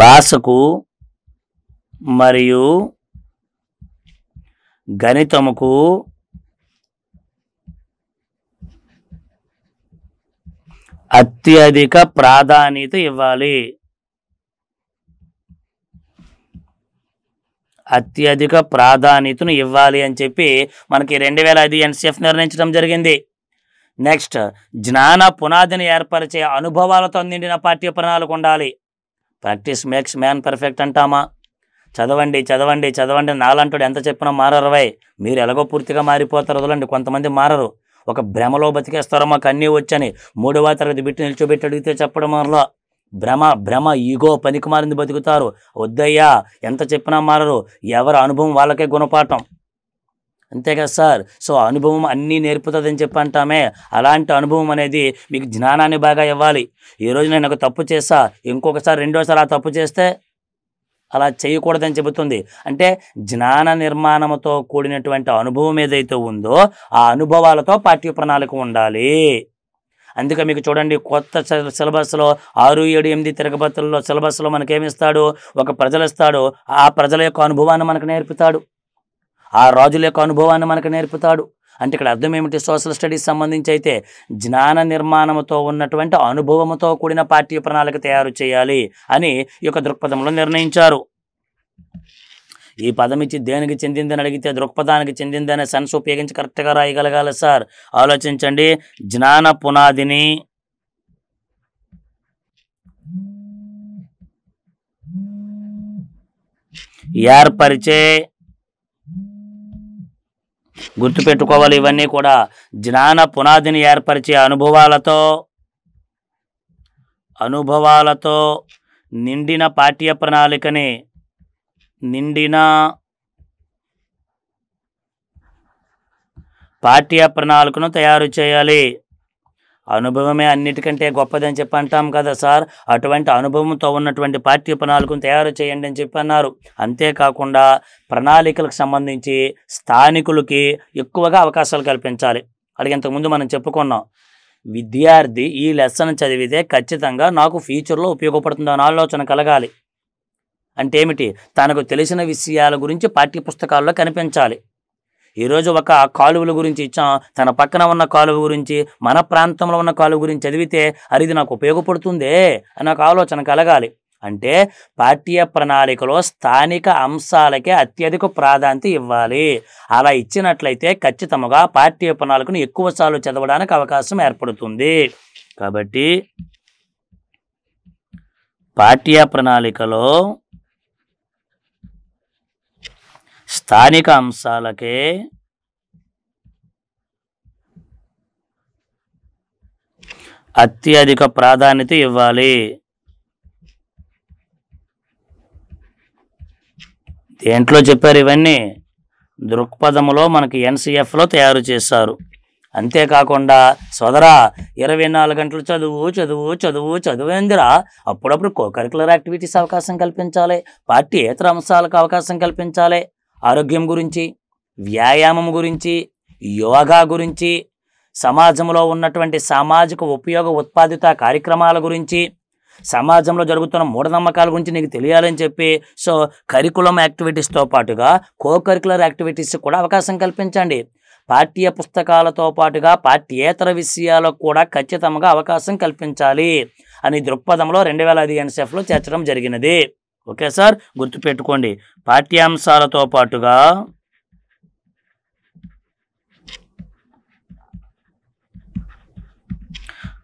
భాషకు మరియు గణితముకు అత్యధిక ప్రాధాన్యత ఇవ్వాలి అత్యధిక ప్రాధాన్యతను ఇవ్వాలి అని చెప్పి మనకి రెండు వేల ఐదు ఎన్సిఎఫ్ నిర్ణయించడం జరిగింది నెక్స్ట్ జ్ఞాన పునాదిని ఏర్పరిచే అనుభవాలతో నిండిన పాఠ్య ప్రణాళిక ఉండాలి ప్రాక్టీస్ మేక్స్ మ్యాన్ పర్ఫెక్ట్ అంటామా చదవండి చదవండి చదవండి నాలంటాడు ఎంత చెప్పినా వై మీరు ఎలాగో పూర్తిగా మారిపోతారు వదలండి కొంతమంది మారరు ఒక భ్రమలో బతికేస్తారో మాకు అన్నీ వచ్చని మూడవ తరగతి పెట్టి నిల్చోబెట్టి అడిగితే చెప్పడం వల్ల భ్రమ భ్రమ ఈగో పనికి మారింది బతుకుతారు వద్దయ్యా ఎంత చెప్పినా మారరు ఎవరి అనుభవం వాళ్ళకే గుణపాఠం అంతే కదా సార్ సో అనుభవం అన్నీ నేర్పుతుందని చెప్పి అంటామే అలాంటి అనుభవం అనేది మీకు జ్ఞానాన్ని బాగా ఇవ్వాలి ఈరోజు నేను ఒక తప్పు చేసా ఇంకొకసారి రెండోసారి ఆ తప్పు చేస్తే అలా చేయకూడదని చెబుతుంది అంటే జ్ఞాన నిర్మాణంతో కూడినటువంటి అనుభవం ఏదైతే ఉందో ఆ అనుభవాలతో పాఠ్య ప్రణాళిక ఉండాలి అందుకే మీకు చూడండి కొత్త సిలబస్లో ఆరు ఏడు ఎనిమిది తిరగబతుల్లో సిలబస్లో మనకేమిస్తాడు ఒక ప్రజలు ఇస్తాడు ఆ ప్రజల యొక్క అనుభవాన్ని మనకు నేర్పుతాడు ఆ రాజుల యొక్క అనుభవాన్ని మనకు నేర్పుతాడు అంటే ఇక్కడ అర్థం ఏమిటి సోషల్ స్టడీస్ సంబంధించి అయితే జ్ఞాన నిర్మాణంతో ఉన్నటువంటి అనుభవంతో కూడిన పాఠ్య ప్రణాళిక తయారు చేయాలి అని ఈ యొక్క దృక్పథంలో నిర్ణయించారు ఈ పదం ఇచ్చి దేనికి చెందిందని అడిగితే దృక్పథానికి చెందిందనే సెన్స్ ఉపయోగించి కరెక్ట్గా రాయగలగాలి సార్ ఆలోచించండి జ్ఞాన పునాదిని ఏర్పరిచే గుర్తుపెట్టుకోవాలి ఇవన్నీ కూడా జ్ఞాన పునాదిని ఏర్పరిచే అనుభవాలతో అనుభవాలతో నిండిన పాఠ్య ప్రణాళికని నిండిన పాఠ్య ప్రణాళికను తయారు చేయాలి అనుభవమే అన్నిటికంటే గొప్పదని చెప్పి అంటాం కదా సార్ అటువంటి అనుభవంతో ఉన్నటువంటి పాఠ్య ప్రణాళికను తయారు చేయండి అని చెప్పి అన్నారు అంతేకాకుండా ప్రణాళికలకు సంబంధించి స్థానికులకి ఎక్కువగా అవకాశాలు కల్పించాలి అలాగే ఇంతకుముందు మనం చెప్పుకున్నాం విద్యార్థి ఈ లెసన్ చదివితే ఖచ్చితంగా నాకు ఫ్యూచర్లో అని ఆలోచన కలగాలి అంటే ఏమిటి తనకు తెలిసిన విషయాల గురించి పాఠ్యపుస్తకాల్లో కనిపించాలి ఈరోజు ఒక కాలువల గురించి ఇచ్చాం తన పక్కన ఉన్న కాలువ గురించి మన ప్రాంతంలో ఉన్న కాలువ గురించి చదివితే అది నాకు ఉపయోగపడుతుందే అని ఒక ఆలోచన కలగాలి అంటే పాఠ్య ప్రణాళికలో స్థానిక అంశాలకే అత్యధిక ప్రాధాన్యత ఇవ్వాలి అలా ఇచ్చినట్లయితే ఖచ్చితంగా పాఠ్య ప్రణాళికను ఎక్కువ సార్లు చదవడానికి అవకాశం ఏర్పడుతుంది కాబట్టి పాఠ్య ప్రణాళికలో స్థానిక అంశాలకే అత్యధిక ప్రాధాన్యత ఇవ్వాలి దేంట్లో చెప్పారు ఇవన్నీ దృక్పథములో మనకి ఎన్సిఎఫ్లో తయారు చేశారు అంతేకాకుండా సోదరా ఇరవై నాలుగు గంటలు చదువు చదువు చదువు చదువేందిరా అప్పుడప్పుడు కో కరికులర్ యాక్టివిటీస్ అవకాశం కల్పించాలి పార్టీ ఇతర అంశాలకు అవకాశం కల్పించాలి ఆరోగ్యం గురించి వ్యాయామం గురించి యోగా గురించి సమాజంలో ఉన్నటువంటి సామాజిక ఉపయోగ ఉత్పాదిత కార్యక్రమాల గురించి సమాజంలో జరుగుతున్న మూఢనమ్మకాల గురించి నీకు తెలియాలని చెప్పి సో కరికులం యాక్టివిటీస్తో పాటుగా కో కరికులర్ యాక్టివిటీస్ కూడా అవకాశం కల్పించండి పాఠ్య పుస్తకాలతో పాటుగా పాఠ్యేతర విషయాలకు కూడా ఖచ్చితంగా అవకాశం కల్పించాలి అనే దృక్పథంలో రెండు వేల ఐదు ఎన్సెఫ్లో చేర్చడం జరిగినది ఓకే సార్ గుర్తుపెట్టుకోండి పాఠ్యాంశాలతో పాటుగా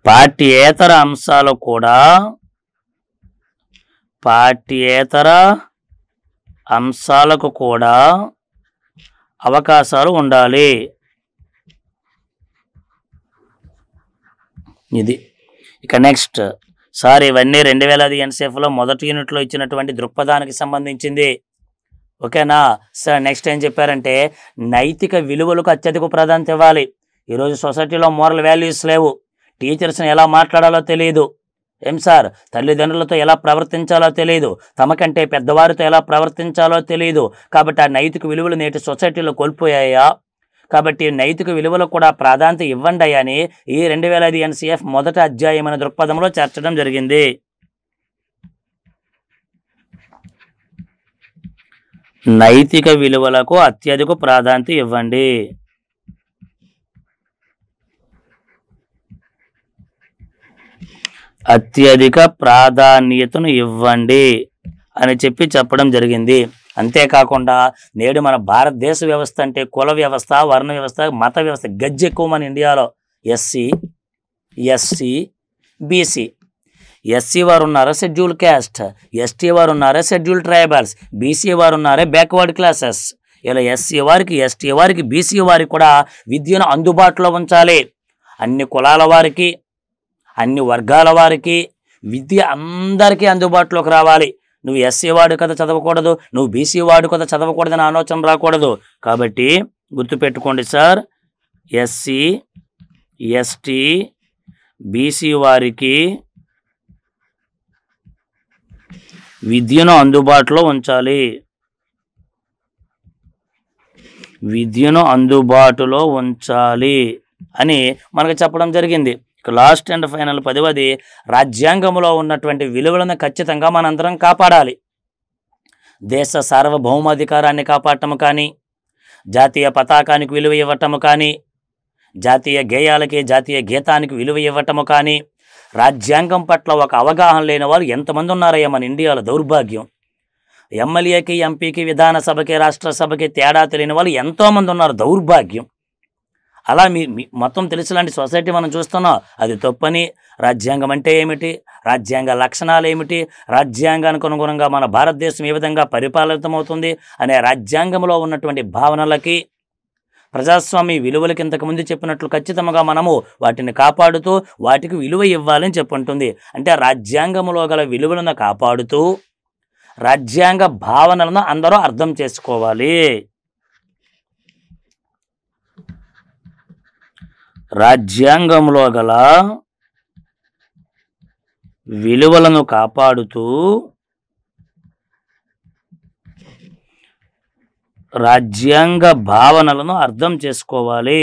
పాఠ్యేతర అంశాలు కూడా పాఠ్యేతర అంశాలకు కూడా అవకాశాలు ఉండాలి ఇది ఇక నెక్స్ట్ సార్ ఇవన్నీ రెండు వేల అది ఎన్సీఎఫ్లో మొదటి యూనిట్లో ఇచ్చినటువంటి దృక్పథానికి సంబంధించింది ఓకేనా సార్ నెక్స్ట్ ఏం చెప్పారంటే నైతిక విలువలకు అత్యధిక ప్రాధాన్యత ఇవ్వాలి ఈరోజు సొసైటీలో మోరల్ వాల్యూస్ లేవు టీచర్స్ని ఎలా మాట్లాడాలో తెలియదు ఏం సార్ తల్లిదండ్రులతో ఎలా ప్రవర్తించాలో తెలియదు తమకంటే పెద్దవారితో ఎలా ప్రవర్తించాలో తెలియదు కాబట్టి ఆ నైతిక విలువలు నేటి సొసైటీలో కోల్పోయాయా కాబట్టి నైతిక విలువలకు కూడా ప్రాధాన్యత ఇవ్వండి అని ఈ రెండు వేల ఐదు ఎన్సీఎఫ్ మొదట అధ్యాయమైన దృక్పథంలో చేర్చడం జరిగింది నైతిక విలువలకు అత్యధిక ప్రాధాన్యత ఇవ్వండి అత్యధిక ప్రాధాన్యతను ఇవ్వండి అని చెప్పి చెప్పడం జరిగింది అంతేకాకుండా నేడు మన భారతదేశ వ్యవస్థ అంటే కుల వ్యవస్థ వర్ణ వ్యవస్థ మత వ్యవస్థ గజ్జి ఎక్కువ మన ఇండియాలో ఎస్సీ ఎస్సీ బీసీ ఎస్సీ వారు ఉన్నారా షెడ్యూల్ క్యాస్ట్ ఎస్టీ వారు ఉన్నారా షెడ్యూల్ ట్రైబల్స్ బీసీ వారు ఉన్నారే బ్యాక్వర్డ్ క్లాసెస్ ఇలా ఎస్సీ వారికి ఎస్టీ వారికి బీసీ వారికి కూడా విద్యను అందుబాటులో ఉంచాలి అన్ని కులాల వారికి అన్ని వర్గాల వారికి విద్య అందరికీ అందుబాటులోకి రావాలి నువ్వు ఎస్సీ e వాడు కదా చదవకూడదు నువ్వు బీసీ వాడు కదా చదవకూడదని ఆలోచన రాకూడదు కాబట్టి గుర్తుపెట్టుకోండి సార్ ఎస్సీ ఎస్టీ బీసీ వారికి విద్యను అందుబాటులో ఉంచాలి విద్యను అందుబాటులో ఉంచాలి అని మనకు చెప్పడం జరిగింది ఇక లాస్ట్ అండ్ ఫైనల్ పదివది రాజ్యాంగంలో ఉన్నటువంటి విలువలను ఖచ్చితంగా మనందరం కాపాడాలి దేశ సార్వభౌమాధికారాన్ని కాపాడటము కానీ జాతీయ పతాకానికి విలువ ఇవ్వటము కానీ జాతీయ గేయాలకి జాతీయ గీతానికి విలువ ఇవ్వటము కానీ రాజ్యాంగం పట్ల ఒక అవగాహన లేని వాళ్ళు ఎంతమంది ఉన్నారయ్యా మన ఇండియాలో దౌర్భాగ్యం ఎమ్మెల్యేకి ఎంపీకి విధానసభకి రాష్ట్రసభకి తేడా తెలియని వాళ్ళు ఎంతోమంది ఉన్నారు దౌర్భాగ్యం అలా మీ మొత్తం తెలిసిలాంటి సొసైటీ మనం చూస్తున్నాం అది తప్పని రాజ్యాంగం అంటే ఏమిటి రాజ్యాంగ లక్షణాలు ఏమిటి రాజ్యాంగానికి అనుగుణంగా మన భారతదేశం ఏ విధంగా పరిపాలితమవుతుంది అనే రాజ్యాంగంలో ఉన్నటువంటి భావనలకి ప్రజాస్వామ్య విలువలకి ఇంతకుముందు చెప్పినట్లు ఖచ్చితంగా మనము వాటిని కాపాడుతూ వాటికి విలువ ఇవ్వాలని చెప్పుంటుంది అంటే రాజ్యాంగంలో గల విలువలను కాపాడుతూ రాజ్యాంగ భావనలను అందరూ అర్థం చేసుకోవాలి రాజ్యాంగంలో గల విలువలను కాపాడుతూ రాజ్యాంగ భావనలను అర్థం చేసుకోవాలి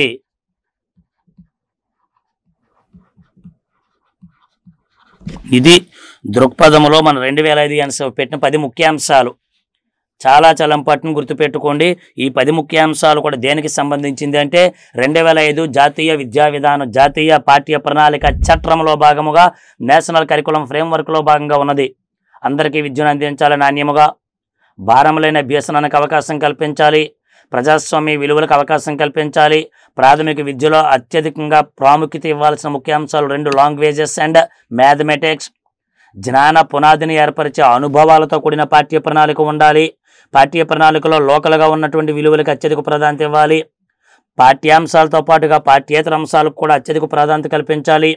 ఇది దృక్పథములో మన రెండు వేల ఐదు పెట్టిన పది ముఖ్యాంశాలు చాలా చాలా ఇంపార్టెంట్ గుర్తుపెట్టుకోండి ఈ పది ముఖ్యాంశాలు కూడా దేనికి సంబంధించింది అంటే రెండు వేల ఐదు జాతీయ విద్యా విధానం జాతీయ పాఠ్య ప్రణాళిక చట్టంలో భాగముగా నేషనల్ కరికులం ఫ్రేమ్వర్క్లో భాగంగా ఉన్నది అందరికీ విద్యను అందించాలి నాణ్యముగా భారములైన లేని అభ్యసనానికి అవకాశం కల్పించాలి ప్రజాస్వామ్య విలువలకు అవకాశం కల్పించాలి ప్రాథమిక విద్యలో అత్యధికంగా ప్రాముఖ్యత ఇవ్వాల్సిన ముఖ్యాంశాలు రెండు లాంగ్వేజెస్ అండ్ మ్యాథమెటిక్స్ జ్ఞాన పునాదిని ఏర్పరిచే అనుభవాలతో కూడిన పాఠ్య ప్రణాళిక ఉండాలి పార్టీ ప్రణాళికలో లోకల్గా ఉన్నటువంటి విలువలకు అత్యధిక ప్రాధాన్యత ఇవ్వాలి పాఠ్యాంశాలతో పాటుగా పాఠ్యేతర అంశాలకు కూడా అత్యధిక ప్రాధాన్యత కల్పించాలి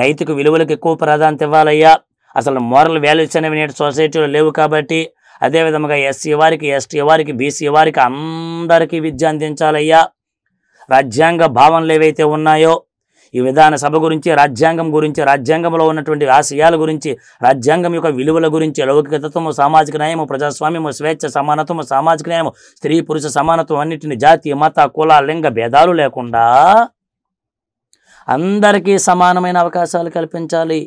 నైతిక విలువలకు ఎక్కువ ప్రాధాన్యత ఇవ్వాలయ్యా అసలు మోరల్ వాల్యూస్ అనేవి నేటి సొసైటీలో లేవు కాబట్టి అదేవిధంగా ఎస్సీ వారికి ఎస్టీ వారికి బీసీ వారికి అందరికీ విద్య అందించాలయ్యా రాజ్యాంగ భావనలు ఏవైతే ఉన్నాయో ఈ విధాన సభ గురించి రాజ్యాంగం గురించి రాజ్యాంగంలో ఉన్నటువంటి ఆశయాల గురించి రాజ్యాంగం యొక్క విలువల గురించి లౌకికతత్వము సామాజిక న్యాయము ప్రజాస్వామ్యము స్వేచ్ఛ సమానత్వము సామాజిక న్యాయము స్త్రీ పురుష సమానత్వం అన్నింటిని జాతి మత కుల లింగ భేదాలు లేకుండా అందరికీ సమానమైన అవకాశాలు కల్పించాలి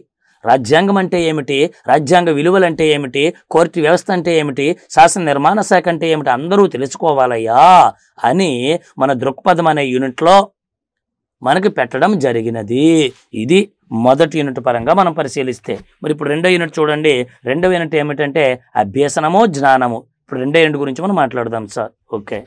రాజ్యాంగం అంటే ఏమిటి రాజ్యాంగ విలువలు అంటే ఏమిటి కోర్టు వ్యవస్థ అంటే ఏమిటి శాసన నిర్మాణ శాఖ అంటే ఏమిటి అందరూ తెలుసుకోవాలయ్యా అని మన దృక్పథం అనే యూనిట్లో మనకి పెట్టడం జరిగినది ఇది మొదటి యూనిట్ పరంగా మనం పరిశీలిస్తే మరి ఇప్పుడు రెండో యూనిట్ చూడండి రెండో యూనిట్ ఏమిటంటే అభ్యసనము జ్ఞానము ఇప్పుడు రెండో యూనిట్ గురించి మనం మాట్లాడదాం సార్ ఓకే